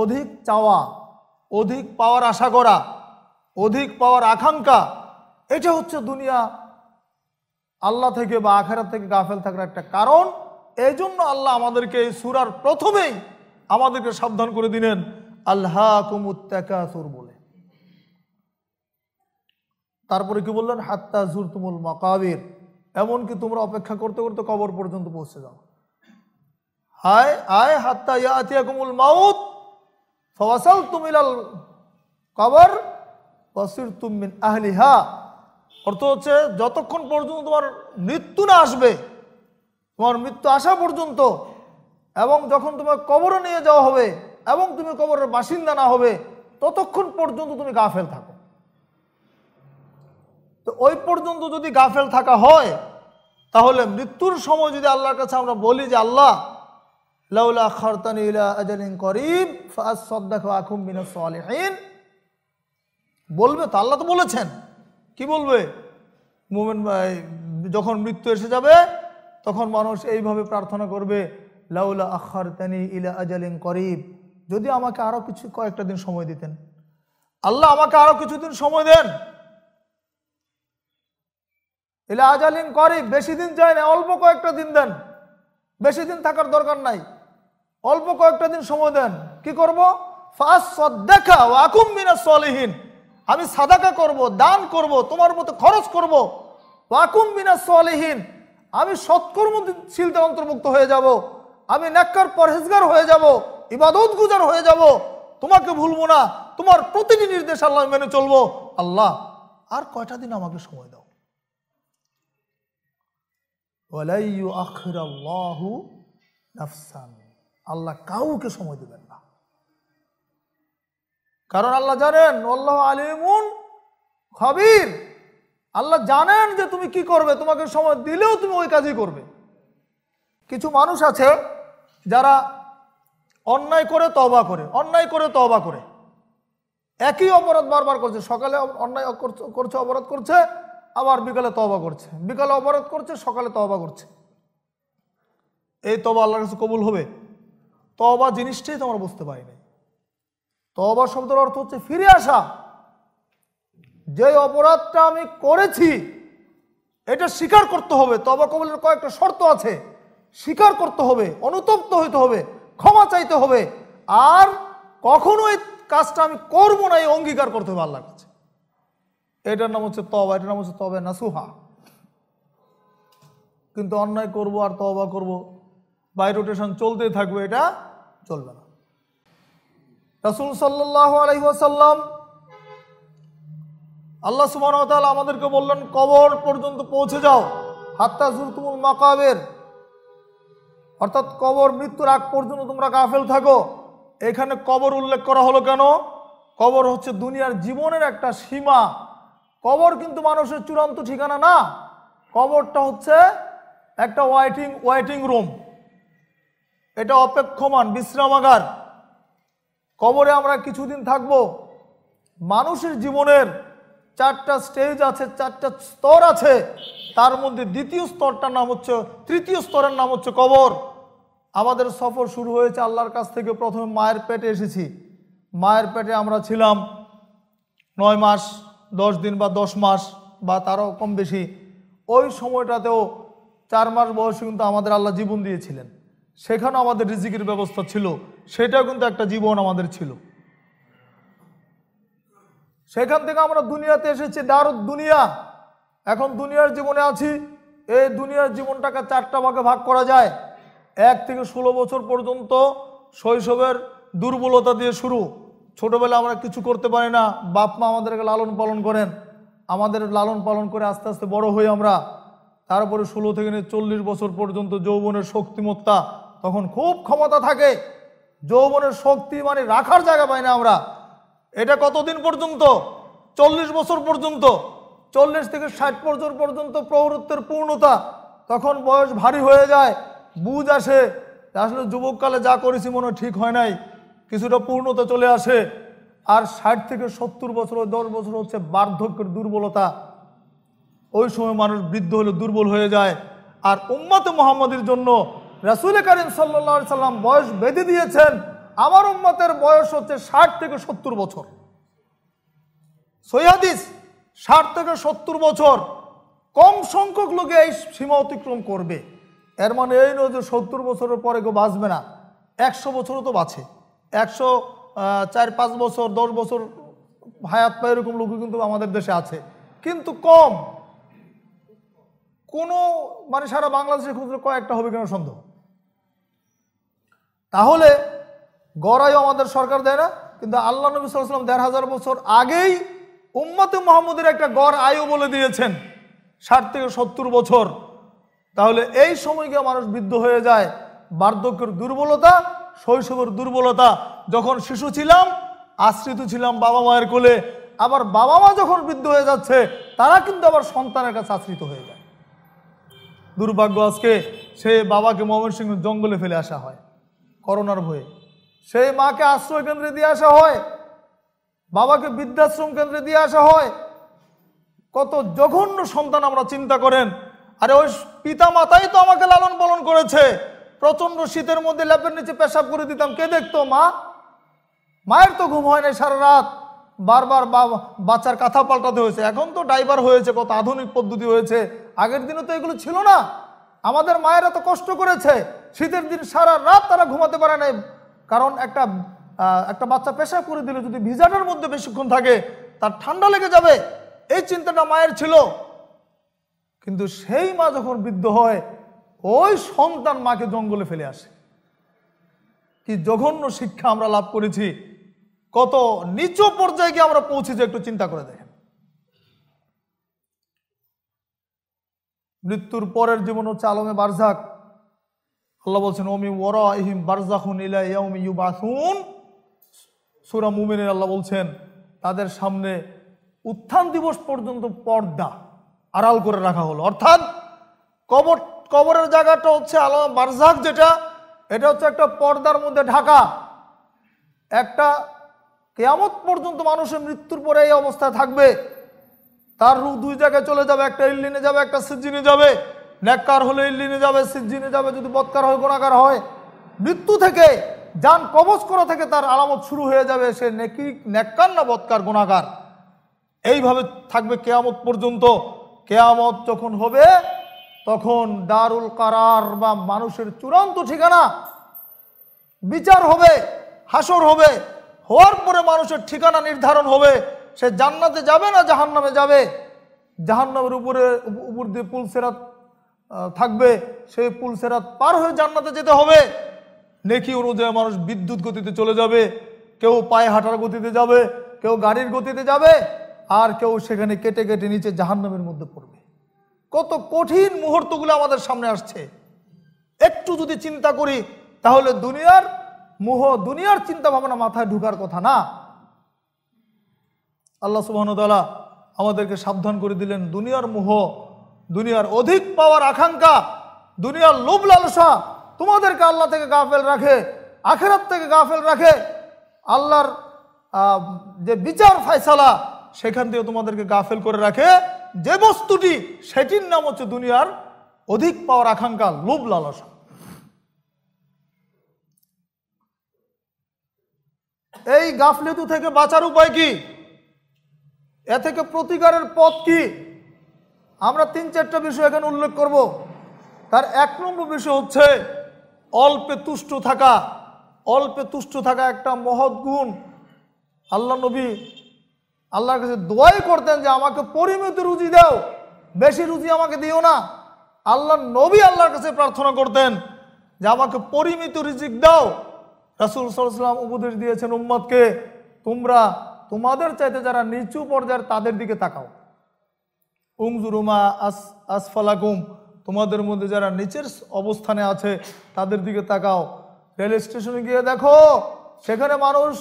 অধিক চাওয়া অধিক পাওয়ার আশা করা অধিক পাওয়ার আকাঙ্ক্ষা এটা হচ্ছে দুনিয়া আল্লাহ থেকে বা আখেরা থেকে গাফেল থাকার একটা কারণ এই জন্য আল্লাহ আমাদেরকে এই সুরার প্রথমেই আমাদেরকে সাবধান করে দিলেন আল্লাহ কুমুত্যাকাসুর বলে তারপরে কি বললেন হাত্তা জুর তুমুল মকাবির এমনকি তোমরা অপেক্ষা করতে করতে কবর পর্যন্ত পৌঁছে যাও হায় আয় হাত্তা ইয়াতিয়া কুমুল মাউত ফওয়াসাল তুমিলাল কবর ওয়াসির তুমিন আহলিহা অর্থ হচ্ছে যতক্ষণ পর্যন্ত তোমার মৃত্যু না আসবে তোমার মৃত্যু আসা পর্যন্ত এবং যখন তোমার কবরে নিয়ে যাওয়া হবে এবং তুমি কবরের বাসিন্দা না হবে ততক্ষণ পর্যন্ত তুমি গাফেল থাকো তো ওই পর্যন্ত যদি গাফেল থাকা হয় তাহলে মৃত্যুর সময় যদি আল্লাহর কাছে আমরা বলি যে আল্লাহ লাউলা খারতানি ইলা করিম ফাজ আখুম বিনা বলবে তো আল্লাহ তো বলেছেন কি বলবে মোমেন যখন মৃত্যু এসে যাবে তখন মানুষ এইভাবে প্রার্থনা করবে লাউলা আখার তানি ইলা আজালিন করিব যদি আমাকে আরও কিছু কয়েকটা দিন সময় দিতেন আল্লাহ আমাকে আরও কিছুদিন সময় দেন ইলা আজালিন করিব বেশি দিন যায় না অল্প কয়েকটা দিন দেন বেশি দিন থাকার দরকার নাই অল্প কয়েকটা দিন সময় দেন কি করব দেখা ওয়াকুম মিনা সলিহীন আমি সাদাকা করব দান করব তোমার মতো খরচ করব ওয়াকুম মিনা সলিহীন আমি সৎকর্মশীলদের অন্তর্ভুক্ত হয়ে যাব আমি ন্যাক্কার পরহেজগার হয়ে যাব ইবাদত গুজার হয়ে যাব তোমাকে ভুলবো না তোমার প্রতিটি নির্দেশ আল্লাহ মেনে চলবো আল্লাহ আর কয়টা দিন আমাকে সময় দাও আল্লাহ কাউকে সময় দেবেন না কারণ আল্লাহ জানেন আল্লাহ আলিমুন খবির আল্লাহ জানেন যে তুমি কি করবে তোমাকে সময় দিলেও তুমি ওই কাজই করবে কিছু মানুষ আছে যারা অন্যায় করে তবা করে অন্যায় করে তবা করে একই অপরাধ বারবার করছে সকালে অন্যায় করছে অপরাধ করছে আবার বিকালে তবা করছে বিকালে অপরাধ করছে সকালে তবা করছে এই তবা আল্লাহর কাছে কবুল হবে তবা জিনিসটাই তোমার বুঝতে পারিনি তবা শব্দের অর্থ হচ্ছে ফিরে আসা যে অপরাধটা আমি করেছি এটা স্বীকার করতে হবে তবা কবলের কয়েকটা শর্ত আছে স্বীকার করতে হবে অনুতপ্ত হইতে হবে ক্ষমা চাইতে হবে আর কখনো এই কাজটা আমি করবো না এই অঙ্গীকার করতে হবে লাগছে কাছে এটার নাম হচ্ছে তবা এটার নাম হচ্ছে তবে নাসুহা কিন্তু অন্যায় করব আর তবা করব বাই রোটেশন চলতেই থাকবে এটা চলবে না রাসুল সাল্লাহ আলহিহাসাল্লাম আল্লাহ সুমান আমাদেরকে বললেন কবর পর্যন্ত পৌঁছে যাও হাত্তা জুরতুমুল মাকাবের অর্থাৎ কবর মৃত্যুর আগ পর্যন্ত তোমরা গাফেল থাকো এখানে কবর উল্লেখ করা হলো কেন কবর হচ্ছে দুনিয়ার জীবনের একটা সীমা কবর কিন্তু মানুষের চূড়ান্ত ঠিকানা না কবরটা হচ্ছে একটা ওয়াইটিং ওয়াইটিং রুম এটা অপেক্ষমান বিশ্রামাগার কবরে আমরা কিছুদিন থাকব মানুষের জীবনের চারটা স্টেজ আছে চারটা স্তর আছে তার মধ্যে দ্বিতীয় স্তরটার নাম হচ্ছে তৃতীয় স্তরের নাম হচ্ছে কবর আমাদের সফর শুরু হয়েছে আল্লাহর কাছ থেকে প্রথমে মায়ের পেটে এসেছি মায়ের পেটে আমরা ছিলাম নয় মাস দশ দিন বা দশ মাস বা তারও কম বেশি ওই সময়টাতেও চার মাস বয়সে কিন্তু আমাদের আল্লাহ জীবন দিয়েছিলেন সেখানেও আমাদের রিজিকের ব্যবস্থা ছিল সেটা কিন্তু একটা জীবন আমাদের ছিল সেখান থেকে আমরা দুনিয়াতে এসেছি দারুদ দুনিয়া এখন দুনিয়ার জীবনে আছি এই দুনিয়ার জীবনটাকে চারটা ভাগে ভাগ করা যায় এক থেকে ষোলো বছর পর্যন্ত শৈশবের দুর্বলতা দিয়ে শুরু ছোটোবেলা আমরা কিছু করতে পারি না বাপ মা আমাদেরকে লালন পালন করেন আমাদের লালন পালন করে আস্তে আস্তে বড় হই আমরা তারপরে ষোলো থেকে নিয়ে চল্লিশ বছর পর্যন্ত যৌবনের শক্তিমত্তা তখন খুব ক্ষমতা থাকে যৌবনের শক্তি মানে রাখার জায়গা পাই না আমরা এটা কতদিন পর্যন্ত চল্লিশ বছর পর্যন্ত চল্লিশ থেকে ষাট বছর পর্যন্ত প্রৌরত্বের পূর্ণতা তখন বয়স ভারী হয়ে যায় বুঝ আসে আসলে যুবককালে যা করেছি মনে ঠিক হয় নাই কিছুটা পূর্ণতা চলে আসে আর ষাট থেকে সত্তর বছর দশ বছর হচ্ছে বার্ধক্যের দুর্বলতা ওই সময় মানুষ বৃদ্ধ হলে দুর্বল হয়ে যায় আর উম্মত মোহাম্মদের জন্য রাসুল করিম সাল্লা সাল্লাম বয়স বেঁধে দিয়েছেন আমার উম্মতের বয়স হচ্ছে ষাট থেকে সত্তর বছর সৈহাদিস ষাট থেকে সত্তর বছর কম সংখ্যক লোকে এই সীমা অতিক্রম করবে এর মানে এই নয় যে সত্তর বছরের পরে কেউ বাঁচবে না একশো বছরও তো বাঁচে একশো চার পাঁচ বছর দশ বছর হায়াত পায় এরকম লোক কিন্তু আমাদের দেশে আছে কিন্তু কম কোনো মানে সারা বাংলাদেশে ক্ষুদ্র কয়েকটা হবে কেন সন্দেহ তাহলে গড়াইও আমাদের সরকার দেয় না কিন্তু আল্লাহ নবী সাল্লাম দেড় হাজার বছর আগেই উম্মতে মোহাম্মদের একটা গড় আয়ু বলে দিয়েছেন ষাট থেকে সত্তর বছর তাহলে এই সময় গিয়ে মানুষ বৃদ্ধ হয়ে যায় বার্ধক্যের দুর্বলতা শৈশবের দুর্বলতা যখন শিশু ছিলাম আশ্রিত ছিলাম বাবা মায়ের কোলে আবার বাবা মা যখন বৃদ্ধ হয়ে যাচ্ছে তারা কিন্তু আবার সন্তানের কাছে আশ্রিত হয়ে যায় দুর্ভাগ্য আজকে সে বাবাকে ময়মনসিংহ জঙ্গলে ফেলে আসা হয় করোনার ভয়ে সেই মাকে আশ্রয় কেন্দ্রে দিয়ে আসা হয় বাবাকে বৃদ্ধাশ্রম কেন্দ্রে দিয়ে আসা হয় কত জঘন্য সন্তান আমরা চিন্তা করেন আরে ওই পিতা মাতাই তো আমাকে লালন পালন করেছে প্রচণ্ড শীতের মধ্যে ল্যাপের নিচে পেশাব করে দিতাম কে দেখতো মা মায়ের তো ঘুম হয় নাই সারা রাত বারবার বাচ্চার কাঁথা পাল্টাতে হয়েছে এখন তো ড্রাইভার হয়েছে কত আধুনিক পদ্ধতি হয়েছে আগের দিনে তো এগুলো ছিল না আমাদের মায়েরা তো কষ্ট করেছে শীতের দিন সারা রাত তারা ঘুমাতে পারে নাই কারণ একটা একটা বাচ্চা পেশা করে দিলে যদি ভিজাটার মধ্যে বেশিক্ষণ থাকে তার ঠান্ডা লেগে যাবে এই চিন্তাটা মায়ের ছিল কিন্তু সেই মা যখন বৃদ্ধ হয় ওই সন্তান মাকে জঙ্গলে ফেলে আসে কি জঘন্য শিক্ষা আমরা লাভ করেছি কত নিচু পর্যায়ে গিয়ে আমরা পৌঁছেছি একটু চিন্তা করে দেখেন মৃত্যুর পরের জীবন হচ্ছে আলমে বারঝাক আল্লাহ বলছেন ওমি ওরা ইহিম বারজাহুন ইলা ইয়াউমি ইউবাসুন সুরা মুমিনের আল্লাহ বলছেন তাদের সামনে উত্থান দিবস পর্যন্ত পর্দা আড়াল করে রাখা হলো অর্থাৎ কবর কবরের জায়গাটা হচ্ছে আলাদা বারজাক যেটা এটা হচ্ছে একটা পর্দার মধ্যে ঢাকা একটা কেয়ামত পর্যন্ত মানুষের মৃত্যুর পরে এই অবস্থায় থাকবে তার রূপ দুই জায়গায় চলে যাবে একটা ইল্লিনে যাবে একটা সিজিনে যাবে ন্যাক্কার হলে ইল্লিনে যাবে সিজ্জিনে যাবে যদি বৎকার হয় গোনাকার হয় মৃত্যু থেকে যান কবচ করা থেকে তার আলামত শুরু হয়ে যাবে সে নেকি ন্যাক্কার না বৎকার গোনাকার এইভাবে থাকবে কেয়ামত পর্যন্ত কেয়ামত যখন হবে তখন দারুল কারার বা মানুষের চূড়ান্ত ঠিকানা বিচার হবে হাসর হবে হওয়ার পরে মানুষের ঠিকানা নির্ধারণ হবে সে জান্নাতে যাবে না জাহান্নামে যাবে জাহান্নামের উপরে উপর দিয়ে পুলসেরা থাকবে সেই পুল সেরাত পার হয়ে জান্নাতে যেতে হবে নেকি অনুযায়ী মানুষ বিদ্যুৎ গতিতে চলে যাবে কেউ পায়ে হাঁটার গতিতে যাবে কেউ গাড়ির গতিতে যাবে আর কেউ সেখানে কেটে কেটে নিচে জাহান্নামের মধ্যে পড়বে কত কঠিন মুহূর্তগুলো আমাদের সামনে আসছে একটু যদি চিন্তা করি তাহলে দুনিয়ার মোহ দুনিয়ার চিন্তা ভাবনা মাথায় ঢুকার কথা না আল্লাহ সুবাহ আমাদেরকে সাবধান করে দিলেন দুনিয়ার মোহ দুনিয়ার অধিক পাওয়ার আকাঙ্ক্ষা দুনিয়ার লোভ লালসা তোমাদেরকে আল্লাহ থেকে গাফেল রাখে আখেরাত থেকে গাফেল রাখে আল্লাহর যে বিচার ফাইসালা সেখান থেকে তোমাদেরকে গাফেল করে রাখে যে বস্তুটি সেটির নাম হচ্ছে দুনিয়ার অধিক পাওয়ার আকাঙ্ক্ষা লোভ লালসা এই গাফলেতু থেকে বাঁচার উপায় কি এ থেকে প্রতিকারের পথ কি আমরা তিন চারটা বিষয় এখানে উল্লেখ করব তার এক নম্বর বিষয় হচ্ছে অল্পে তুষ্ট থাকা অল্পে তুষ্ট থাকা একটা মহৎ গুণ আল্লাহ নবী আল্লাহর কাছে দোয়াই করতেন যে আমাকে পরিমিত রুজি দাও বেশি রুজি আমাকে দিও না আল্লাহ নবী আল্লাহর কাছে প্রার্থনা করতেন যে আমাকে পরিমিত রিজিক দাও রাসুল সাল্লাম উপদেশ দিয়েছেন উম্মদকে তোমরা তোমাদের চাইতে যারা নিচু পর্যায়ের তাদের দিকে তাকাও উংজুরুমা আস আসফালাকুম তোমাদের মধ্যে যারা নিচের অবস্থানে আছে তাদের দিকে তাকাও রেল স্টেশনে গিয়ে দেখো সেখানে মানুষ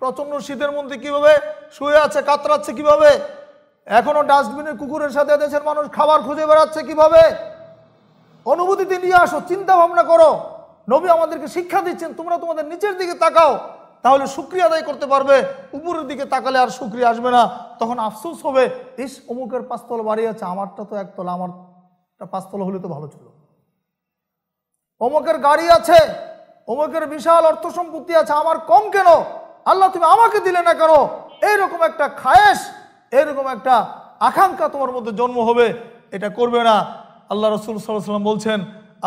প্রচণ্ড শীতের মধ্যে কিভাবে শুয়ে আছে কাতরাচ্ছে কিভাবে এখনও ডাস্টবিনের কুকুরের সাথে দেশের মানুষ খাবার খুঁজে বেড়াচ্ছে কিভাবে অনুভূতিতে নিয়ে আসো চিন্তা ভাবনা করো নবী আমাদেরকে শিক্ষা দিচ্ছেন তোমরা তোমাদের নিচের দিকে তাকাও তাহলে সুক্রিয় আদায় করতে পারবে উপরের দিকে তাকালে আর সুক্রিয়া আসবে না তখন আফসোস হবে ইস অমুকের পাঁচতলা বাড়ি আছে আমারটা তো একতলা আমারটা পাঁচতলা হলে তো ভালো ছিল অমুকের গাড়ি আছে অমুকের বিশাল অর্থ সম্পত্তি আছে আমার কম কেন আল্লাহ তুমি আমাকে দিলে না কেন এইরকম একটা খায়েস এইরকম একটা আকাঙ্ক্ষা তোমার মধ্যে জন্ম হবে এটা করবে না আল্লাহ রসুল সাল্লাহ সাল্লাম বলছেন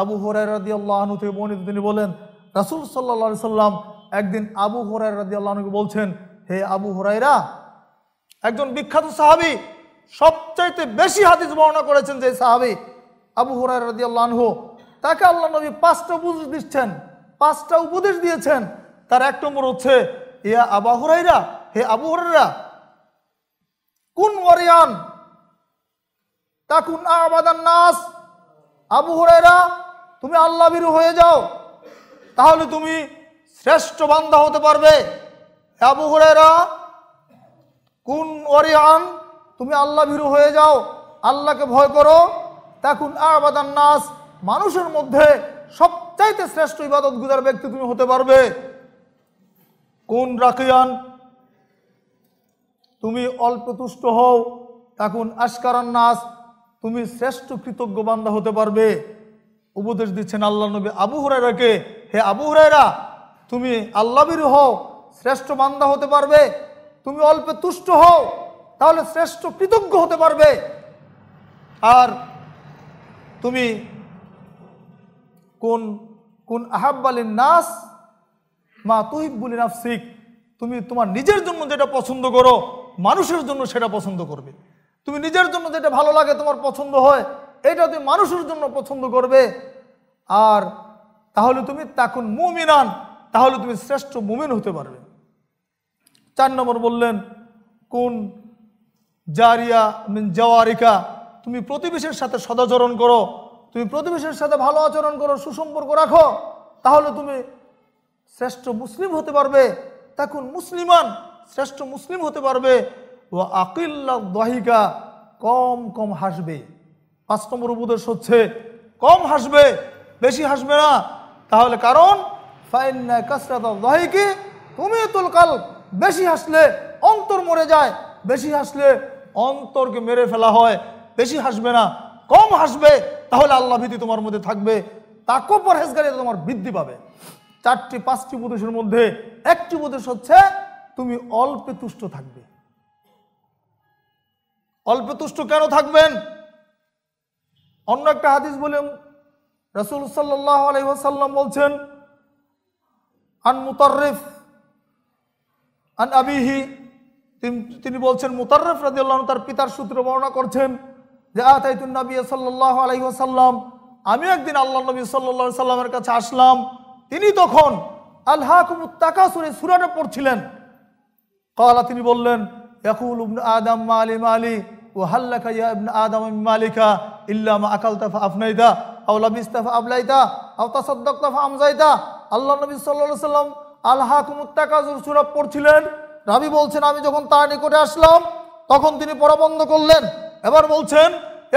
আবু হরাই রাদি আল্লাহ থেকে বর্ণিত তিনি বলেন রাসুল সাল্লা সাল্লাম একদিন আবু হরাই রাজি আল্লাহকে বলছেন হে আবু হরাইরা একজন বিখ্যাত সাহাবি সবচাইতে বেশি হাদিস বর্ণনা করেছেন যে সাহাবি আবু হরাই রাজি আল্লাহু তাকে আল্লাহ নবী পাঁচটা উপদেশ দিচ্ছেন পাঁচটা উপদেশ দিয়েছেন তার এক নম্বর হচ্ছে ইয়া আবা হরাইরা হে আবু হরাইরা কোন ওয়ারিয়ান তাকুন আবাদান নাস আবু হরাইরা তুমি আল্লাহ বিরু হয়ে যাও তাহলে তুমি শ্রেষ্ঠ বান্দা হতে পারবে আবু হুরেরা কোন অরিহান তুমি আল্লাহ ভীরু হয়ে যাও আল্লাহকে ভয় করো তাকুন আবাদান নাস মানুষের মধ্যে সবচাইতে শ্রেষ্ঠ ইবাদত গুজার ব্যক্তি তুমি হতে পারবে কোন রাকিয়ান তুমি অল্প তুষ্ট হও তখন আশকারান নাস তুমি শ্রেষ্ঠ কৃতজ্ঞ বান্দা হতে পারবে উপদেশ দিচ্ছেন আল্লাহ নবী আবু হুরাইরাকে হে আবু হুরাইরা তুমি আল্লাবির হও শ্রেষ্ঠ বান্দা হতে পারবে তুমি অল্পে তুষ্ট হও তাহলে শ্রেষ্ঠ কৃতজ্ঞ হতে পারবে আর তুমি কোন কোন আহাব্বালিন নাস মা তুহিবুল নাফসিক তুমি তোমার নিজের জন্য যেটা পছন্দ করো মানুষের জন্য সেটা পছন্দ করবে তুমি নিজের জন্য যেটা ভালো লাগে তোমার পছন্দ হয় এটা তুমি মানুষের জন্য পছন্দ করবে আর তাহলে তুমি তাকুন মুমিনান তাহলে তুমি শ্রেষ্ঠ মুমিন হতে পারবে চার নম্বর বললেন কোন জারিয়া মিন জওয়ারিকা তুমি প্রতিবেশীর সাথে সদাচরণ করো তুমি প্রতিবেশীর সাথে ভালো আচরণ করো সুসম্পর্ক রাখো তাহলে তুমি শ্রেষ্ঠ মুসলিম হতে পারবে তখন মুসলিমান শ্রেষ্ঠ মুসলিম হতে পারবে ও আকিল্লা দহিকা কম কম হাসবে পাঁচ নম্বর উপদেশ হচ্ছে কম হাসবে বেশি হাসবে না তাহলে কারণ ফাইন্না কাসরাত কি তুমি তুল কাল বেশি হাসলে অন্তর মরে যায় বেশি হাসলে অন্তরকে মেরে ফেলা হয় বেশি হাসবে না কম হাসবে তাহলে আল্লাহ ভীতি তোমার মধ্যে থাকবে তাকে গাড়ি তোমার বৃদ্ধি পাবে চারটি পাঁচটি উপদেশের মধ্যে একটি উপদেশ হচ্ছে তুমি অল্পে তুষ্ট থাকবে অল্পে তুষ্ট কেন থাকবেন অন্য একটা হাদিস বলেন রসুল সাল্লাহ আলহিহাসাল্লাম বলছেন আন মুতারিফ আন আবিহি তিনি বলছেন মুতারফ রাজিউল্লাহ তার পিতার সূত্র বর্ণনা করছেন যে আতাইতুন নবী সাল্লাহ আলহি আসাল্লাম আমি একদিন আল্লাহ নবী সাল্লা সাল্লামের কাছে আসলাম তিনি তখন আল্লাহ তাকাসুর এই সুরাটা পড়ছিলেন কলা তিনি বললেন ইয়াকুল উবনা আদম মালি মালি ও হাল্লাকা ইয়া ইবনা আদম মালিকা ইল্লামা আকালতাফা আফনাইদা আউলাবিস্তাফা আবলাইদা আও তাসাদ্দাক্তাফা আমজাইদা আল্লাহ নবী সাল্লা সাল্লাম আল্লাহ কুমুত্তাকাজুর সুরাব পড়ছিলেন রাবি বলছেন আমি যখন তার নিকটে আসলাম তখন তিনি পরাবন্ধ করলেন এবার বলছেন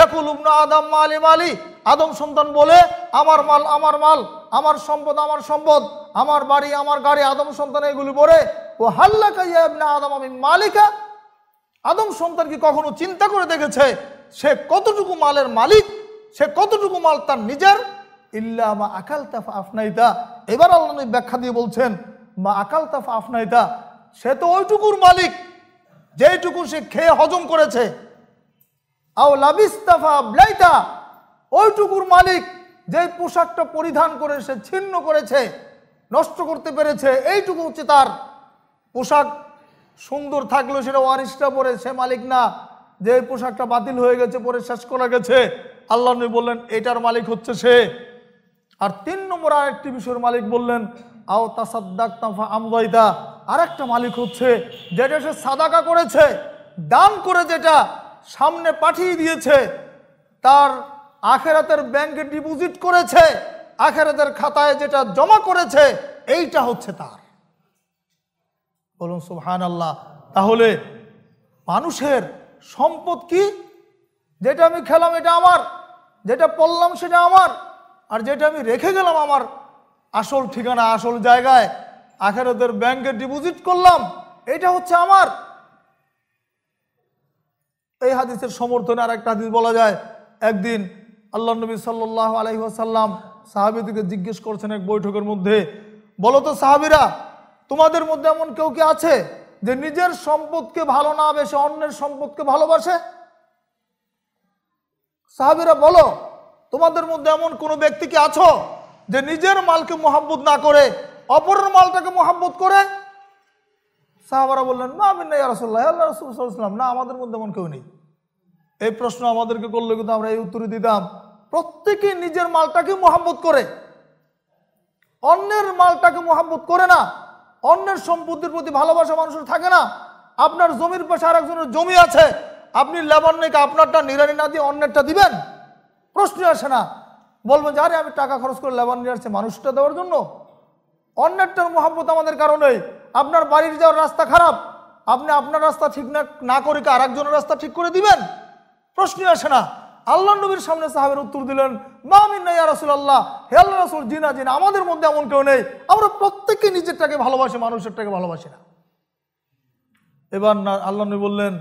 একুল উবনা আদম মালি মালি আদম সন্তান বলে আমার মাল আমার মাল আমার সম্পদ আমার সম্পদ আমার বাড়ি আমার গাড়ি আদম সন্তান এগুলি বলে ও হাল্লা কাইয়া আদম আমি মালিকা আদম সন্তান কি কখনো চিন্তা করে দেখেছে সে কতটুকু মালের মালিক সে কতটুকু মাল তার নিজের ইল্লা আমা আকাল তাফা আফনাইদা এবার আল্লাহ নবী ব্যাখ্যা দিয়ে বলছেন মা আকাল তাফা আফনাইতা সে তো ওইটুকুর মালিক যেইটুকু সে খেয়ে হজম করেছে আও লাবিস্তাফা ব্লাইতা ওইটুকুর মালিক যে পোশাকটা পরিধান করে সে ছিন্ন করেছে নষ্ট করতে পেরেছে এইটুকু হচ্ছে তার পোশাক সুন্দর থাকলেও সেটা ওয়ারিশটা পরে সে মালিক না যে পোশাকটা বাতিল হয়ে গেছে পরে শেষ করা গেছে আল্লাহ নবী বললেন এটার মালিক হচ্ছে সে আর তিন নম্বর আরেকটি বিষয়ের মালিক বললেন আও তাসাদ্দাক তাফা আমদাইদা আরেকটা মালিক হচ্ছে যেটা সে সাদাকা করেছে দান করে যেটা সামনে পাঠিয়ে দিয়েছে তার আখেরাতের ব্যাংকে ডিপোজিট করেছে আখেরাতের খাতায় যেটা জমা করেছে এইটা হচ্ছে তার বলুন সুহান আল্লাহ তাহলে মানুষের সম্পদ কি যেটা আমি খেলাম এটা আমার যেটা পড়লাম সেটা আমার আর যেটা আমি রেখে গেলাম আমার আসল ঠিকানা আসল জায়গায় আখেরতের ব্যাংকে ডিপোজিট করলাম এটা হচ্ছে আমার এই হাদিসের সমর্থনে আর একটা হাদিস বলা যায় একদিন আল্লাহ নবী সাল্লাহ আলহিহাসাল্লাম সাহাবিদিকে জিজ্ঞেস করছেন এক বৈঠকের মধ্যে বলো তো সাহাবিরা তোমাদের মধ্যে এমন কেউ কি আছে যে নিজের সম্পদকে ভালো না বেশি অন্যের সম্পদকে ভালোবাসে সাহাবিরা বলো তোমাদের মধ্যে এমন কোনো ব্যক্তি কি আছো যে নিজের মালকে মোহাম্মত না করে অপরের মালটাকে মোহাম্মত করে সাহাবারা বললেন না আমি নাই রসল্লাহ আল্লাহ রসুলাম না আমাদের মধ্যে এমন কেউ নেই এই প্রশ্ন আমাদেরকে করলে কিন্তু আমরা এই উত্তরে দিতাম প্রত্যেকে নিজের মালটাকে মোহাম্মত করে অন্যের মালটাকে মোহাম্মত করে না অন্যের সম্পত্তির প্রতি ভালোবাসা মানুষের থাকে না আপনার জমির পাশে আর একজনের জমি আছে আপনি লেবার নাকি আপনারটা নিরানি না দিয়ে অন্যেরটা দিবেন প্রশ্ন আসে না বলবো যে আরে আমি টাকা খরচ করে লেবার নিয়ে আসছি মানুষটা দেওয়ার জন্য অন্যটার মহাব্বত আমাদের কারণে আপনার বাড়ির যাওয়ার রাস্তা খারাপ আপনি আপনার রাস্তা ঠিক না না করে কি আরেকজনের রাস্তা ঠিক করে দিবেন প্রশ্ন আসে না আল্লাহ নবীর সামনে সাহাবের উত্তর দিলেন মামিনাইয়া রসুল্লাহ হে আল্লাহ রসুল জিনা জিনা আমাদের মধ্যে এমন কেউ নেই আমরা প্রত্যেকে নিজেরটাকে ভালোবাসি মানুষেরটাকে ভালোবাসি না এবার না আল্লাহ নবী বললেন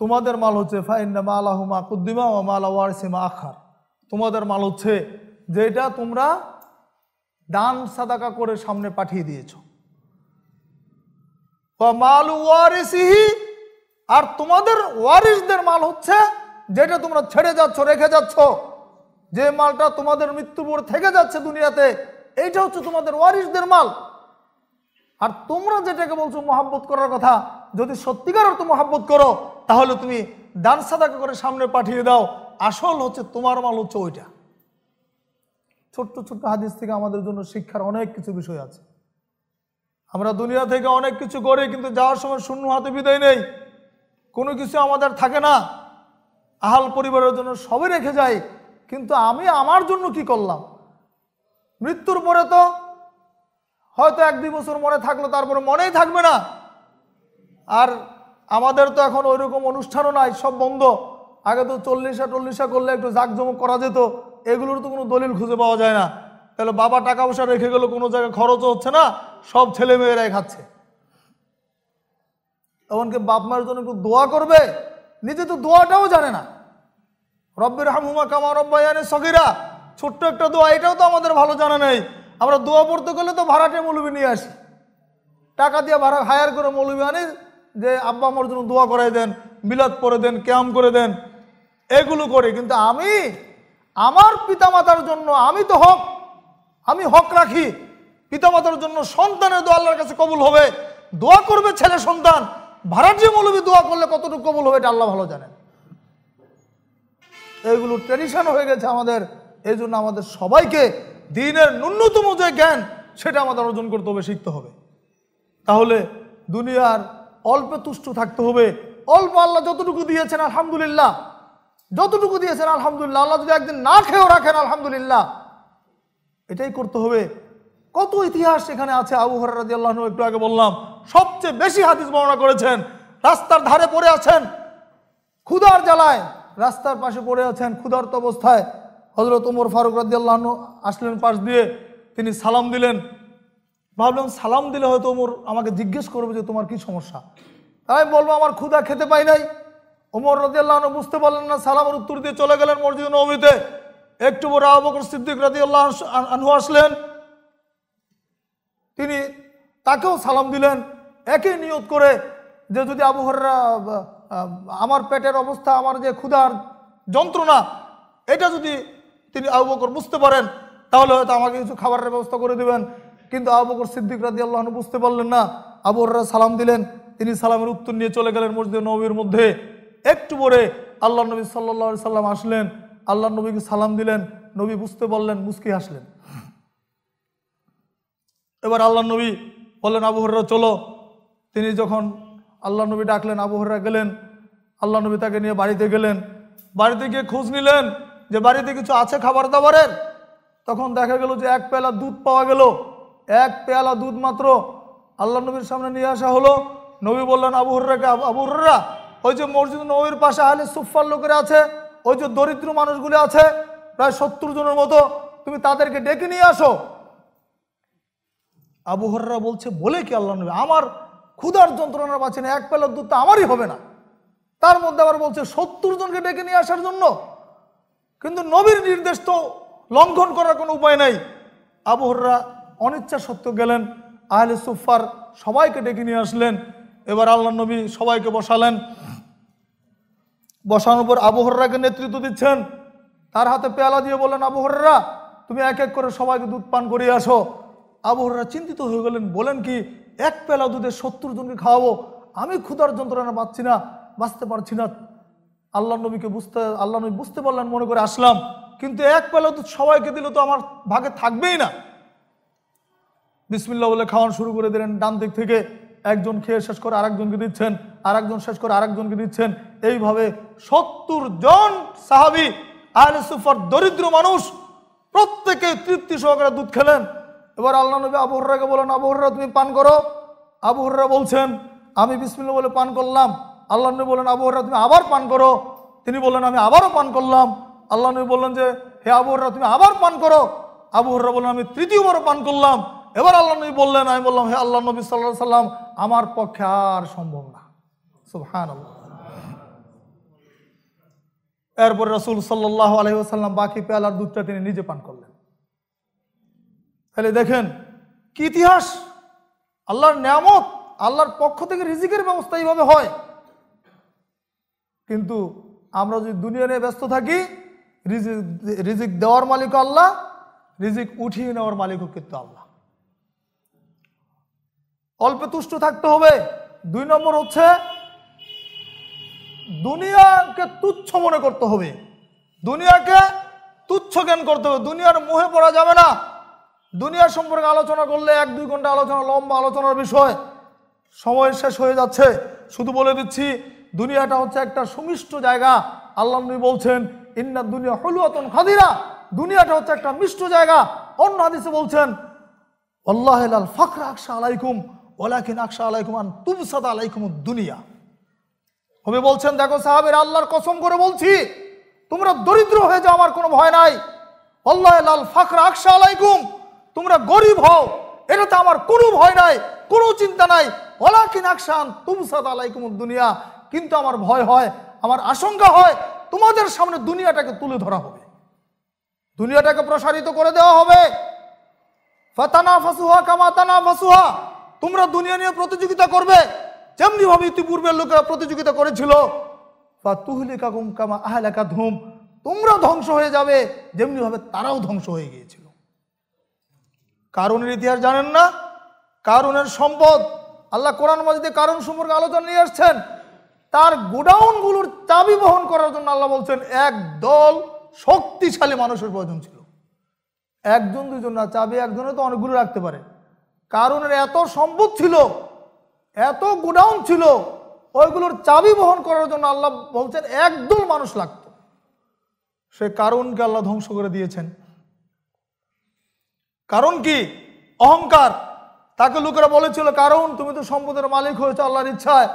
তোমাদের মাল হচ্ছে ফাইন্না মালাহু মা কুদ্দিমা ও মালা ওয়ারসিমা আখার তোমাদের মাল হচ্ছে যেটা তোমরা দান সাদাকা করে সামনে পাঠিয়ে দিয়েছ মাল ওয়ারিসিহি আর তোমাদের ওয়ারিসদের মাল হচ্ছে যেটা তোমরা ছেড়ে যাচ্ছ রেখে যাচ্ছ যে মালটা তোমাদের মৃত্যুপুর থেকে যাচ্ছে দুনিয়াতে এইটা হচ্ছে তোমাদের ওয়ারিসদের মাল আর তোমরা যেটাকে বলছো মহাব্বত করার কথা যদি সত্যিকার অর্থ মহাব্বত করো তাহলে তুমি দান সাদাকা করে সামনে পাঠিয়ে দাও আসল হচ্ছে তোমার মাল হচ্ছে ওইটা ছোট্ট ছোট্ট হাদিস থেকে আমাদের জন্য শিক্ষার অনেক কিছু বিষয় আছে আমরা দুনিয়া থেকে অনেক কিছু করি কিন্তু যাওয়ার সময় শূন্য হাতে বিদায় নেই কোনো কিছু আমাদের থাকে না আহাল পরিবারের জন্য সবই রেখে যাই কিন্তু আমি আমার জন্য কি করলাম মৃত্যুর পরে তো হয়তো এক দুই বছর মনে থাকলো তারপরে মনেই থাকবে না আর আমাদের তো এখন ওইরকম অনুষ্ঠানও নাই সব বন্ধ আগে তো চল্লিশা টল্লিশা করলে একটু জাঁকজমক করা যেত এগুলোর তো কোনো দলিল খুঁজে পাওয়া যায় না তাহলে বাবা টাকা পয়সা রেখে গেল কোনো জায়গায় খরচও হচ্ছে না সব ছেলে মেয়েরাই খাচ্ছে এমনকি বাপ মার জন্য একটু দোয়া করবে নিজে তো দোয়াটাও জানে না রব্বের হামুমা কামা রব্বাইয়ানে সগিরা ছোট্ট একটা দোয়া এটাও তো আমাদের ভালো জানা নেই আমরা দোয়া পড়তে গেলে তো ভাড়াটে মৌলবি নিয়ে আসি টাকা দিয়ে ভাড়া হায়ার করে মৌলবি আনি যে আব্বা আমার জন্য দোয়া করাই দেন মিলাদ করে দেন ক্যাম করে দেন এগুলো করে কিন্তু আমি আমার পিতামাতার জন্য আমি তো হক আমি হক রাখি পিতামাতার জন্য সন্তানের দোয়া আল্লাহর কাছে কবুল হবে দোয়া করবে ছেলে সন্তান ভারতীয় মৌলবী দোয়া করলে কতটুকু কবুল হবে এটা আল্লাহ ভালো জানেন এগুলো ট্রেডিশন হয়ে গেছে আমাদের এই জন্য আমাদের সবাইকে দিনের ন্যূনতম যে জ্ঞান সেটা আমাদের অর্জন করতে হবে শিখতে হবে তাহলে দুনিয়ার অল্পে তুষ্ট থাকতে হবে অল্প আল্লাহ যতটুকু দিয়েছেন আলহামদুলিল্লাহ যতটুকু দিয়েছেন আলহামদুলিল্লাহ আল্লাহ যদি একদিন না খেয়েও রাখেন আলহামদুলিল্লাহ এটাই করতে হবে কত ইতিহাস সেখানে আছে আবু হরাদি আল্লাহ একটু আগে বললাম সবচেয়ে বেশি হাদিস বর্ণনা করেছেন রাস্তার ধারে পড়ে আছেন ক্ষুদার জ্বালায় রাস্তার পাশে পড়ে আছেন ক্ষুধার্ত অবস্থায় হজরত উমর ফারুক রাজি আল্লাহন আসলেন পাশ দিয়ে তিনি সালাম দিলেন ভাবলাম সালাম দিলে হয়তো ওমর আমাকে জিজ্ঞেস করবে যে তোমার কি সমস্যা তাই বলবো আমার ক্ষুধা খেতে পাই নাই ওমর আল্লাহ বুঝতে পারলেন না সালামের উত্তর দিয়ে চলে গেলেন মসজিদ নবীতে একটু পরে আবকর সিদ্দিক আল্লাহ আনু আসলেন তিনি তাকেও সালাম দিলেন একই নিয়োগ করে যে যদি আবহাওয়ারা আমার পেটের অবস্থা আমার যে ক্ষুধার যন্ত্রণা এটা যদি তিনি আবু বকর বুঝতে পারেন তাহলে হয়তো আমাকে কিছু খাবারের ব্যবস্থা করে দেবেন কিন্তু আবুকর সিদ্দিক রাজি আল্লাহন বুঝতে পারলেন না আবুরা সালাম দিলেন তিনি সালামের উত্তর নিয়ে চলে গেলেন মসজিদ নবীর মধ্যে একটু পরে আল্লাহ নবী সাল্লা সাল্লাম আসলেন আল্লাহ নবীকে সালাম দিলেন নবী বুঝতে পারলেন মুস্কি আসলেন এবার আল্লাহ নবী বললেন আবহাওয়া চলো তিনি যখন আল্লাহ নবী ডাকলেন আবহাওয়া গেলেন আল্লাহ নবী তাকে নিয়ে বাড়িতে গেলেন বাড়িতে গিয়ে খোঁজ নিলেন যে বাড়িতে কিছু আছে খাবার দাবারের তখন দেখা গেল যে এক পেলা দুধ পাওয়া গেল এক পেয়ালা দুধ মাত্র আল্লাহ নবীর সামনে নিয়ে আসা হলো নবী বললেন আবুহরাকে আবুহররা ওই যে মসজিদ নবীর পাশে আহলে সুফার লোকেরা আছে ওই যে দরিদ্র মানুষগুলি আছে প্রায় সত্তর জনের মতো তুমি তাদেরকে ডেকে নিয়ে আসো আবুহররা বলছে বলে কি আল্লাহ নবী আমার ক্ষুধার যন্ত্রণা পাচ্ছে না এক পেলার দুধ তো আমারই হবে না তার মধ্যে আবার বলছে সত্তর জনকে ডেকে নিয়ে আসার জন্য কিন্তু নবীর নির্দেশ তো লঙ্ঘন করার কোনো উপায় নাই আবহররা অনিচ্ছা সত্য গেলেন আহলে সুফার সবাইকে ডেকে নিয়ে আসলেন এবার আল্লাহ নবী সবাইকে বসালেন বসানোর পর আবহররাকে নেতৃত্ব দিচ্ছেন তার হাতে পেয়ালা দিয়ে বললেন আবহররা তুমি এক এক করে সবাইকে দুধ পান করিয়ে আসো আবহররা চিন্তিত হয়ে গেলেন বলেন কি এক পেলা দুধে সত্তর জনকে খাওয়াবো আমি ক্ষুধার যন্ত্রণা পাচ্ছি না বাঁচতে পারছি না আল্লাহ নবীকে বুঝতে আল্লাহ নবী বুঝতে পারলেন মনে করে আসলাম কিন্তু এক পেলা দুধ সবাইকে দিলে তো আমার ভাগে থাকবেই না বিসমিল্লা বলে খাওয়ান শুরু করে দিলেন ডান দিক থেকে একজন খেয়ে শেষ করে আরেকজনকে দিচ্ছেন আরেকজন শেষ করে আরেকজনকে দিচ্ছেন এইভাবে সত্তর জন সাহাবি আহলে সুফার দরিদ্র মানুষ প্রত্যেকে তৃপ্তি সহকারে দুধ খেলেন এবার আল্লাহ নবী আবহররাকে বলেন আবহররা তুমি পান করো আবহররা বলছেন আমি বিসমিল্লা বলে পান করলাম আল্লাহ নবী বলেন আবহররা তুমি আবার পান করো তিনি বললেন আমি আবারও পান করলাম আল্লাহ নবী বললেন যে হে আবহররা তুমি আবার পান করো আবহররা বললেন আমি তৃতীয়বারও পান করলাম এবার আল্লাহ নবী বললেন আমি বললাম হে আল্লাহ নবী সাল্লাহ সাল্লাম আমার পক্ষে আর সম্ভব না সুহান এরপরে রসুল সাল্লাহ আলহিহাল্লাম বাকি পেয়ালার দুধটা তিনি নিজে পান করলেন তাহলে দেখেন কি ইতিহাস আল্লাহর নিয়ামত আল্লাহর পক্ষ থেকে রিজিকের ব্যবস্থা এইভাবে হয় কিন্তু আমরা যদি দুনিয়া নিয়ে ব্যস্ত থাকি রিজিক রিজিক দেওয়ার মালিক আল্লাহ রিজিক উঠিয়ে নেওয়ার মালিকও কিন্তু আল্লাহ অল্পে তুষ্ট থাকতে হবে দুই নম্বর হচ্ছে দুনিয়াকে তুচ্ছ মনে করতে হবে দুনিয়াকে তুচ্ছ জ্ঞান করতে হবে দুনিয়ার মুহে পড়া যাবে না দুনিয়ার সম্পর্কে আলোচনা করলে এক দুই ঘন্টা আলোচনা লম্বা আলোচনার বিষয় সময় শেষ হয়ে যাচ্ছে শুধু বলে দিচ্ছি দুনিয়াটা হচ্ছে একটা সুমিষ্ট জায়গা আল্লাহ নবী বলছেন ইন্না দুনিয়া হলুয়াতন খাদিরা দুনিয়াটা হচ্ছে একটা মিষ্ট জায়গা অন্য হাদিসে বলছেন আল্লাহ ফাকরা আকশা আলাইকুম ওলাকিন আকশা আলাইকুমান তুব সাদা আলাইকুম দুনিয়া কবি বলছেন দেখো সাহাবের আল্লাহর কসম করে বলছি তোমরা দরিদ্র হয়ে যাও আমার কোনো ভয় নাই আল্লাহ লাল ফাকরা আকশা আলাইকুম তোমরা গরিব হও এটাতে আমার কোনো ভয় নাই কোনো চিন্তা নাই ওলাকিন আকশান তুম সাদা আলাইকুম দুনিয়া কিন্তু আমার ভয় হয় আমার আশঙ্কা হয় তোমাদের সামনে দুনিয়াটাকে তুলে ধরা হবে দুনিয়াটাকে প্রসারিত করে দেওয়া হবে ফাতানা ফাসুহা কামাতানা ফাসুহা তোমরা দুনিয়া নিয়ে প্রতিযোগিতা করবে যেমনিভাবে ইতিপূর্বের লোকেরা প্রতিযোগিতা করেছিল বা তুহলিকা গুম কামা ধুম তোমরা ধ্বংস হয়ে যাবে যেমনিভাবে তারাও ধ্বংস হয়ে গিয়েছিল কারণের ইতিহাস জানেন না কারণের সম্পদ আল্লাহ কোরআন মাজিদে কারণ সম্পর্কে আলোচনা নিয়ে আসছেন তার গোডাউনগুলোর চাবি বহন করার জন্য আল্লাহ বলছেন এক দল শক্তিশালী মানুষের প্রয়োজন ছিল একজন দুজন না চাবি একজনে তো অনেকগুলো রাখতে পারে কারণের এত সম্পদ ছিল এত গুডাউন ছিল ওইগুলোর চাবি বহন করার জন্য আল্লাহ বলছেন একদল মানুষ লাগত সে কারণকে আল্লাহ ধ্বংস করে দিয়েছেন কারণ কি অহংকার তাকে লোকেরা বলেছিল কারণ তুমি তো সম্পদের মালিক হয়েছো আল্লাহর ইচ্ছায়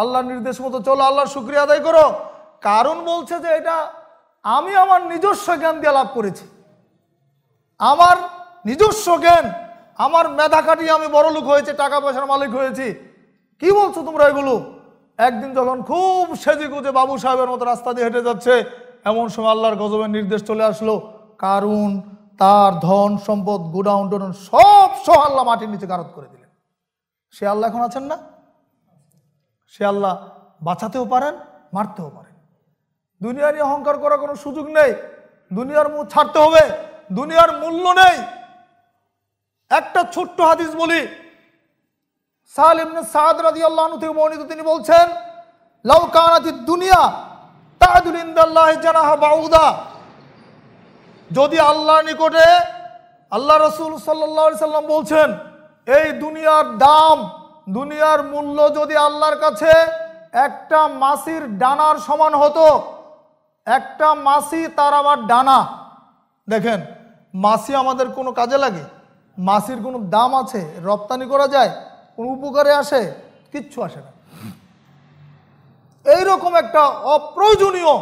আল্লাহ নির্দেশ মতো চলো আল্লাহর শুক্রিয়া আদায় করো কারণ বলছে যে এটা আমি আমার নিজস্ব জ্ঞান দিয়ে লাভ করেছি আমার নিজস্ব জ্ঞান আমার মেধা কাটিয়ে আমি বড় লোক হয়েছে টাকা পয়সার মালিক হয়েছি কি বলছো তোমরা এগুলো একদিন যখন খুব সেজে গুজে বাবু সাহেবের মতো রাস্তা দিয়ে হেঁটে যাচ্ছে এমন সময় আল্লাহর গজবের নির্দেশ চলে আসলো কারুন তার ধন সম্পদ গুডাউন ডোডাউন সব সহ আল্লাহ মাটির নিচে গারত করে দিলেন সে আল্লাহ এখন আছেন না সে আল্লাহ বাঁচাতেও পারেন মারতেও পারেন দুনিয়া নিয়ে অহংকার করার কোনো সুযোগ নেই দুনিয়ার মুখ ছাড়তে হবে দুনিয়ার মূল্য নেই একটা ছোট্ট হাদিস বলি সাল ইবনে সাদ আল্লাহ থেকে বর্ণিত তিনি বলছেন লাউ কানাতি দুনিয়া তাদুল ইন্দাল্লাহ জানাহা বাউদা যদি আল্লাহর নিকটে আল্লাহ রসুল সাল্লাহ সাল্লাম বলছেন এই দুনিয়ার দাম দুনিয়ার মূল্য যদি আল্লাহর কাছে একটা মাসির ডানার সমান হতো একটা মাসি তার আবার ডানা দেখেন মাসি আমাদের কোনো কাজে লাগে মাসির কোনো দাম আছে রপ্তানি করা যায় কোনো উপকারে আসে কিচ্ছু আসে না এইরকম একটা অপ্রয়োজনীয়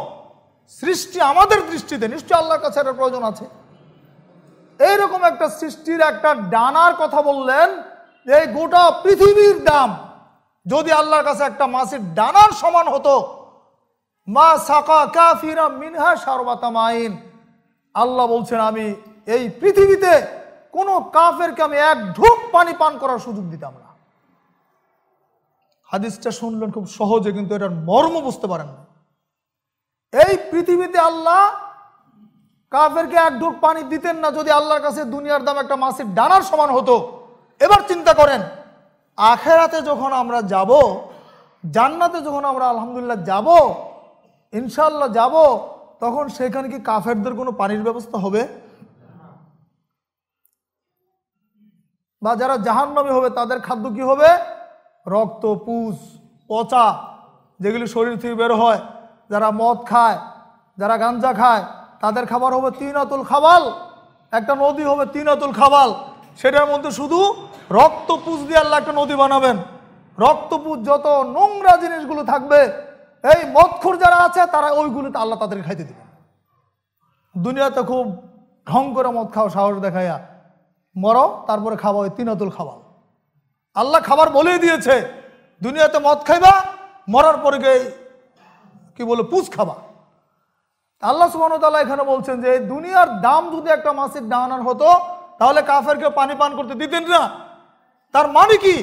সৃষ্টি আমাদের দৃষ্টিতে নিশ্চয় আল্লাহর কাছে একটা প্রয়োজন আছে এইরকম একটা সৃষ্টির একটা ডানার কথা বললেন এই গোটা পৃথিবীর দাম যদি আল্লাহর কাছে একটা মাসির ডানার সমান হতো মা সাকা কাফিরা মিনহা সারবাতামাইন আল্লাহ বলছেন আমি এই পৃথিবীতে কোনো কাফেরকে আমি এক ঢুক পানি পান করার সুযোগ দিতাম না হাদিসটা শুনলেন খুব সহজে কিন্তু এটার মর্ম বুঝতে পারেন না এই পৃথিবীতে আল্লাহ কাফেরকে এক ঢুক পানি দিতেন না যদি আল্লাহর কাছে দুনিয়ার দাম একটা মাছের ডানার সমান হতো এবার চিন্তা করেন আখেরাতে যখন আমরা যাব জান্নাতে যখন আমরা আলহামদুলিল্লাহ যাব ইনশাল্লাহ যাব তখন সেখানে কি কাফেরদের কোনো পানির ব্যবস্থা হবে বা যারা জাহান্নামী হবে তাদের খাদ্য কি হবে রক্ত পুষ পচা যেগুলি শরীর থেকে বের হয় যারা মদ খায় যারা গাঞ্জা খায় তাদের খাবার হবে তিন আতুল খাবাল একটা নদী হবে তিন আতুল খাবাল সেটার মধ্যে শুধু রক্ত পুষ দিয়ে আল্লাহ একটা নদী বানাবেন রক্ত পুষ যত নোংরা জিনিসগুলো থাকবে এই মৎখর যারা আছে তারা ওইগুলিতে আল্লাহ তাদেরকে খাইতে দেবে দুনিয়াতে খুব ঢং করে মদ খাও সাহস দেখাইয়া মরো তারপরে খাওয়া ওই অতুল খাওয়াল আল্লাহ খাবার বলেই দিয়েছে দুনিয়াতে মদ খাইবা মরার পরে কি বলে পুষ খাবা আল্লাহ সুবাহতাল্লাহ এখানে বলছেন যে দুনিয়ার দাম যদি একটা মাসিক ডানার হতো তাহলে কাফেরকে পানি পান করতে দিতেন না তার মানে কি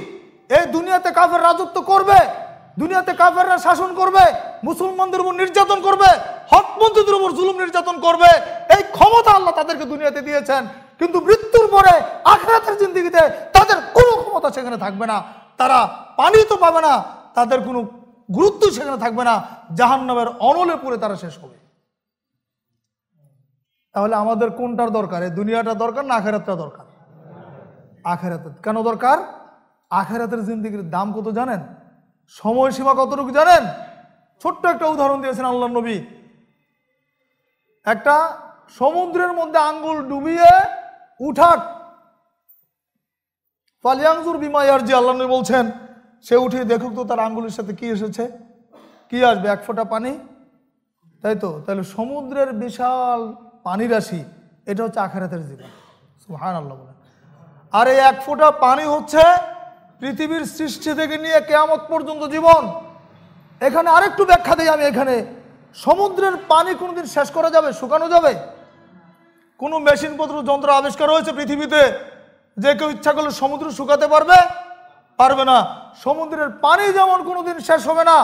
এই দুনিয়াতে কাফের রাজত্ব করবে দুনিয়াতে কাফেররা শাসন করবে মুসলমানদের উপর নির্যাতন করবে হকমন্ত্রীদের উপর জুলুম নির্যাতন করবে এই ক্ষমতা আল্লাহ তাদেরকে দুনিয়াতে দিয়েছেন কিন্তু মৃত্যুর পরে আখরাতের জিন্দিগিতে তাদের কোনো ক্ষমতা সেখানে থাকবে না তারা পানি তো পাবে না তাদের কোনো গুরুত্ব সেখানে থাকবে না জাহান্নবের অনলে পড়ে তারা শেষ হবে তাহলে আমাদের কোনটার দরকার এই দুনিয়াটা দরকার না আখেরাতটা দরকার আখেরাতের কেন দরকার আখেরাতের জিন্দিগির দাম কত জানেন সময়সীমা কতটুকু জানেন ছোট্ট একটা উদাহরণ দিয়েছেন আল্লাহ নবী একটা সমুদ্রের মধ্যে আঙ্গুল ডুবিয়ে উঠাক বিমা ইয়ার যে আল্লাহ বলছেন সে উঠিয়ে দেখুক তো তার আঙ্গুলের সাথে কি এসেছে কি আসবে এক ফোঁটা পানি তাই তো তাহলে সমুদ্রের বিশাল পানি রাশি এটা হচ্ছে আখেরাতের জীবন সুহান আল্লাহ বলেন আর এই এক ফোঁটা পানি হচ্ছে পৃথিবীর সৃষ্টি থেকে নিয়ে কেয়ামত পর্যন্ত জীবন এখানে আরেকটু ব্যাখ্যা দিই আমি এখানে সমুদ্রের পানি কোনোদিন শেষ করা যাবে শুকানো যাবে কোনো মেশিনপত্র যন্ত্র আবিষ্কার হয়েছে পৃথিবীতে যে কেউ ইচ্ছা করলে সমুদ্র শুকাতে পারবে পারবে না সমুদ্রের পানি যেমন কোনোদিন শেষ হবে না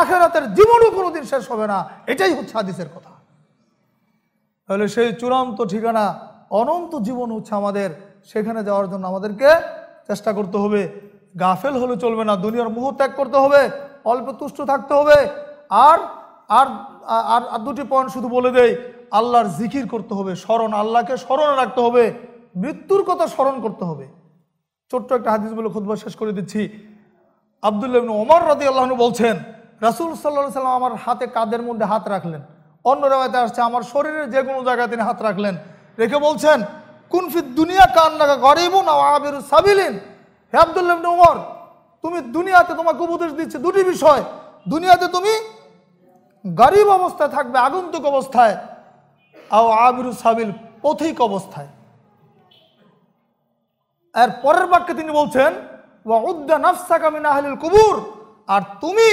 আখেরাতের জীবনও কোনোদিন শেষ হবে না এটাই হচ্ছে আদিসের কথা তাহলে সেই চূড়ান্ত ঠিকানা অনন্ত জীবন হচ্ছে আমাদের সেখানে যাওয়ার জন্য আমাদেরকে চেষ্টা করতে হবে গাফেল হলে চলবে না দুনিয়ার মুহ ত্যাগ করতে হবে অল্প তুষ্ট থাকতে হবে আর আর আর দুটি পয়েন্ট শুধু বলে দেয় আল্লাহর জিকির করতে হবে স্মরণ আল্লাহকে স্মরণ রাখতে হবে মৃত্যুর কথা স্মরণ করতে হবে ছোট্ট একটা হাদিস বলে খুদবা শেষ করে দিচ্ছি আবদুল্লাহ ওমর রাজি আল্লাহন বলছেন রাসুল সাল্লাহ সাল্লাম আমার হাতে কাদের মধ্যে হাত রাখলেন অন্য রেওয়াতে আসছে আমার শরীরের যে কোনো জায়গায় তিনি হাত রাখলেন রেখে বলছেন কুনফির দুনিয়া কান না গরিব না আবির সাবিলিন হে আবদুল্লাহ ওমর তুমি দুনিয়াতে তোমাকে উপদেশ দিচ্ছে দুটি বিষয় দুনিয়াতে তুমি গরিব অবস্থায় থাকবে আগন্তুক অবস্থায় আও আবিরু সাবিল পথিক অবস্থায় এর পরের বাক্যে তিনি বলছেন ওয়া উদ্দা নাফসাকা মিন কুবুর আর তুমি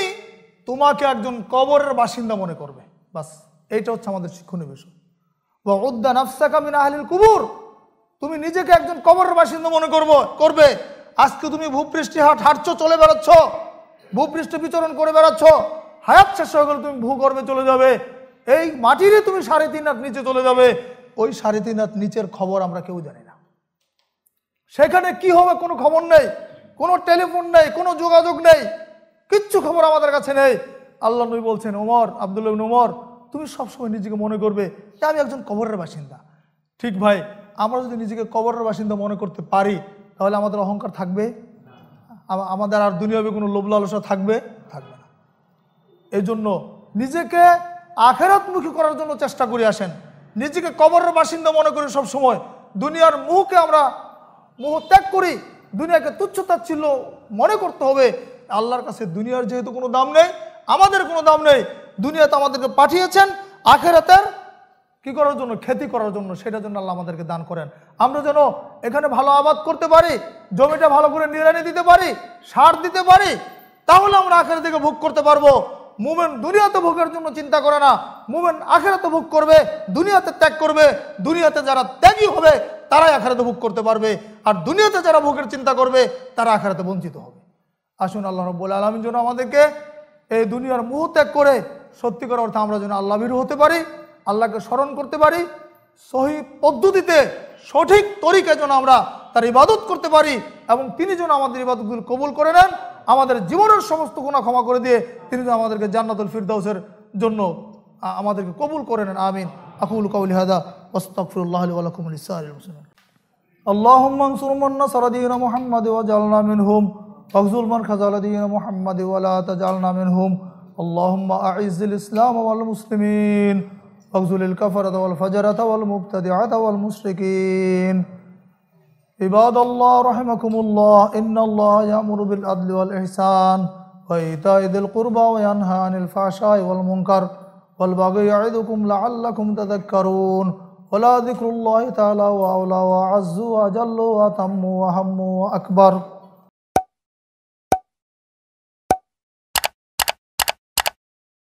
তোমাকে একজন কবরের বাসিন্দা মনে করবে বাস এইটা হচ্ছে আমাদের শিক্ষণীয় বিষয় ওয়া উদ্দা নাফসাকা মিন আহলিল কুবুর তুমি নিজেকে একজন কবরের বাসিন্দা মনে করবো করবে আজকে তুমি ভূপৃষ্ঠে হাট হাঁটছো চলে বেড়াচ্ছ ভূপৃষ্ঠ বিচরণ করে বেড়াচ্ছ হায়াত শেষ হয়ে গেলে তুমি ভূগর্ভে চলে যাবে এই মাটিরে তুমি সাড়ে তিন হাত নিচে চলে যাবে ওই সাড়ে তিন হাত নিচের খবর আমরা কেউ জানি না সেখানে কি হবে কোনো খবর নেই কোনো টেলিফোন নেই কোনো যোগাযোগ নেই কিচ্ছু খবর আমাদের কাছে নেই আল্লাহ নবী বলছেন ওমর আবদুল্লাহ ওমর তুমি সবসময় নিজেকে মনে করবে যে আমি একজন কবরের বাসিন্দা ঠিক ভাই আমরা যদি নিজেকে কবরের বাসিন্দা মনে করতে পারি তাহলে আমাদের অহংকার থাকবে আমাদের আর দুনিয়াবে কোনো লোভ লালসা থাকবে থাকবে না এই জন্য নিজেকে আখেরাতমুখী করার জন্য চেষ্টা করে আসেন নিজেকে কবরের বাসিন্দা মনে করি সবসময় দুনিয়ার মুহকে আমরা মুহ ত্যাগ করি দুনিয়াকে তুচ্ছ তাচ্ছিল্য মনে করতে হবে আল্লাহর কাছে দুনিয়ার যেহেতু কোনো দাম নেই আমাদের কোনো দাম নেই দুনিয়াতে আমাদেরকে পাঠিয়েছেন আখেরাতের কি করার জন্য খেতি করার জন্য সেটার জন্য আল্লাহ আমাদেরকে দান করেন আমরা যেন এখানে ভালো আবাদ করতে পারি জমিটা ভালো করে নিরানি দিতে পারি সার দিতে পারি তাহলে আমরা আখের দিকে ভোগ করতে পারবো মুমেন দুনিয়াতে ভোগের জন্য চিন্তা করে না মুমেন আখেরাতে ভোগ করবে দুনিয়াতে ত্যাগ করবে দুনিয়াতে যারা ত্যাগই হবে তারাই আখেরাতে ভোগ করতে পারবে আর দুনিয়াতে যারা ভোগের চিন্তা করবে তারা আখেরাতে বঞ্চিত হবে আসুন আল্লাহ রব্বুল আলমীর জন্য আমাদেরকে এই দুনিয়ার মোহ ত্যাগ করে সত্যিকার অর্থে আমরা যেন আল্লাহ বিরু হতে পারি আল্লাহকে স্মরণ করতে পারি সহি পদ্ধতিতে সঠিক তরিকা যেন আমরা তার ইবাদত করতে পারি এবং তিনি যেন আমাদের ইবাদতগুলো কবুল করে নেন আমাদের জীবনের সমস্ত গুণা ক্ষমা করে দিয়ে তিনি যেন আমাদেরকে জান্নাতুল ফিরদাউসের জন্য আমাদেরকে কবুল করে নেন আমিন আকুল কাউল হাদা ওস্তাকফিরুল্লাহ আলাকুমুল ইসাল মুসলিম اللهم انصر من نصر دين محمد واجعلنا منهم واغزل من خذل دين محمد ولا تجعلنا منهم اللهم أعز الإسلام والمسلمين واغزل الكفرة والفجرة والمبتدعة والمشركين عباد الله رحمكم الله إن الله يأمر بالعدل والإحسان وإيتاء ذي القربى وينهى عن الفحشاء والمنكر والبغي يعظكم لعلكم تذكرون ولا ذكر الله تعالى وأولى وأعز وأجل وأتم وهم وأكبر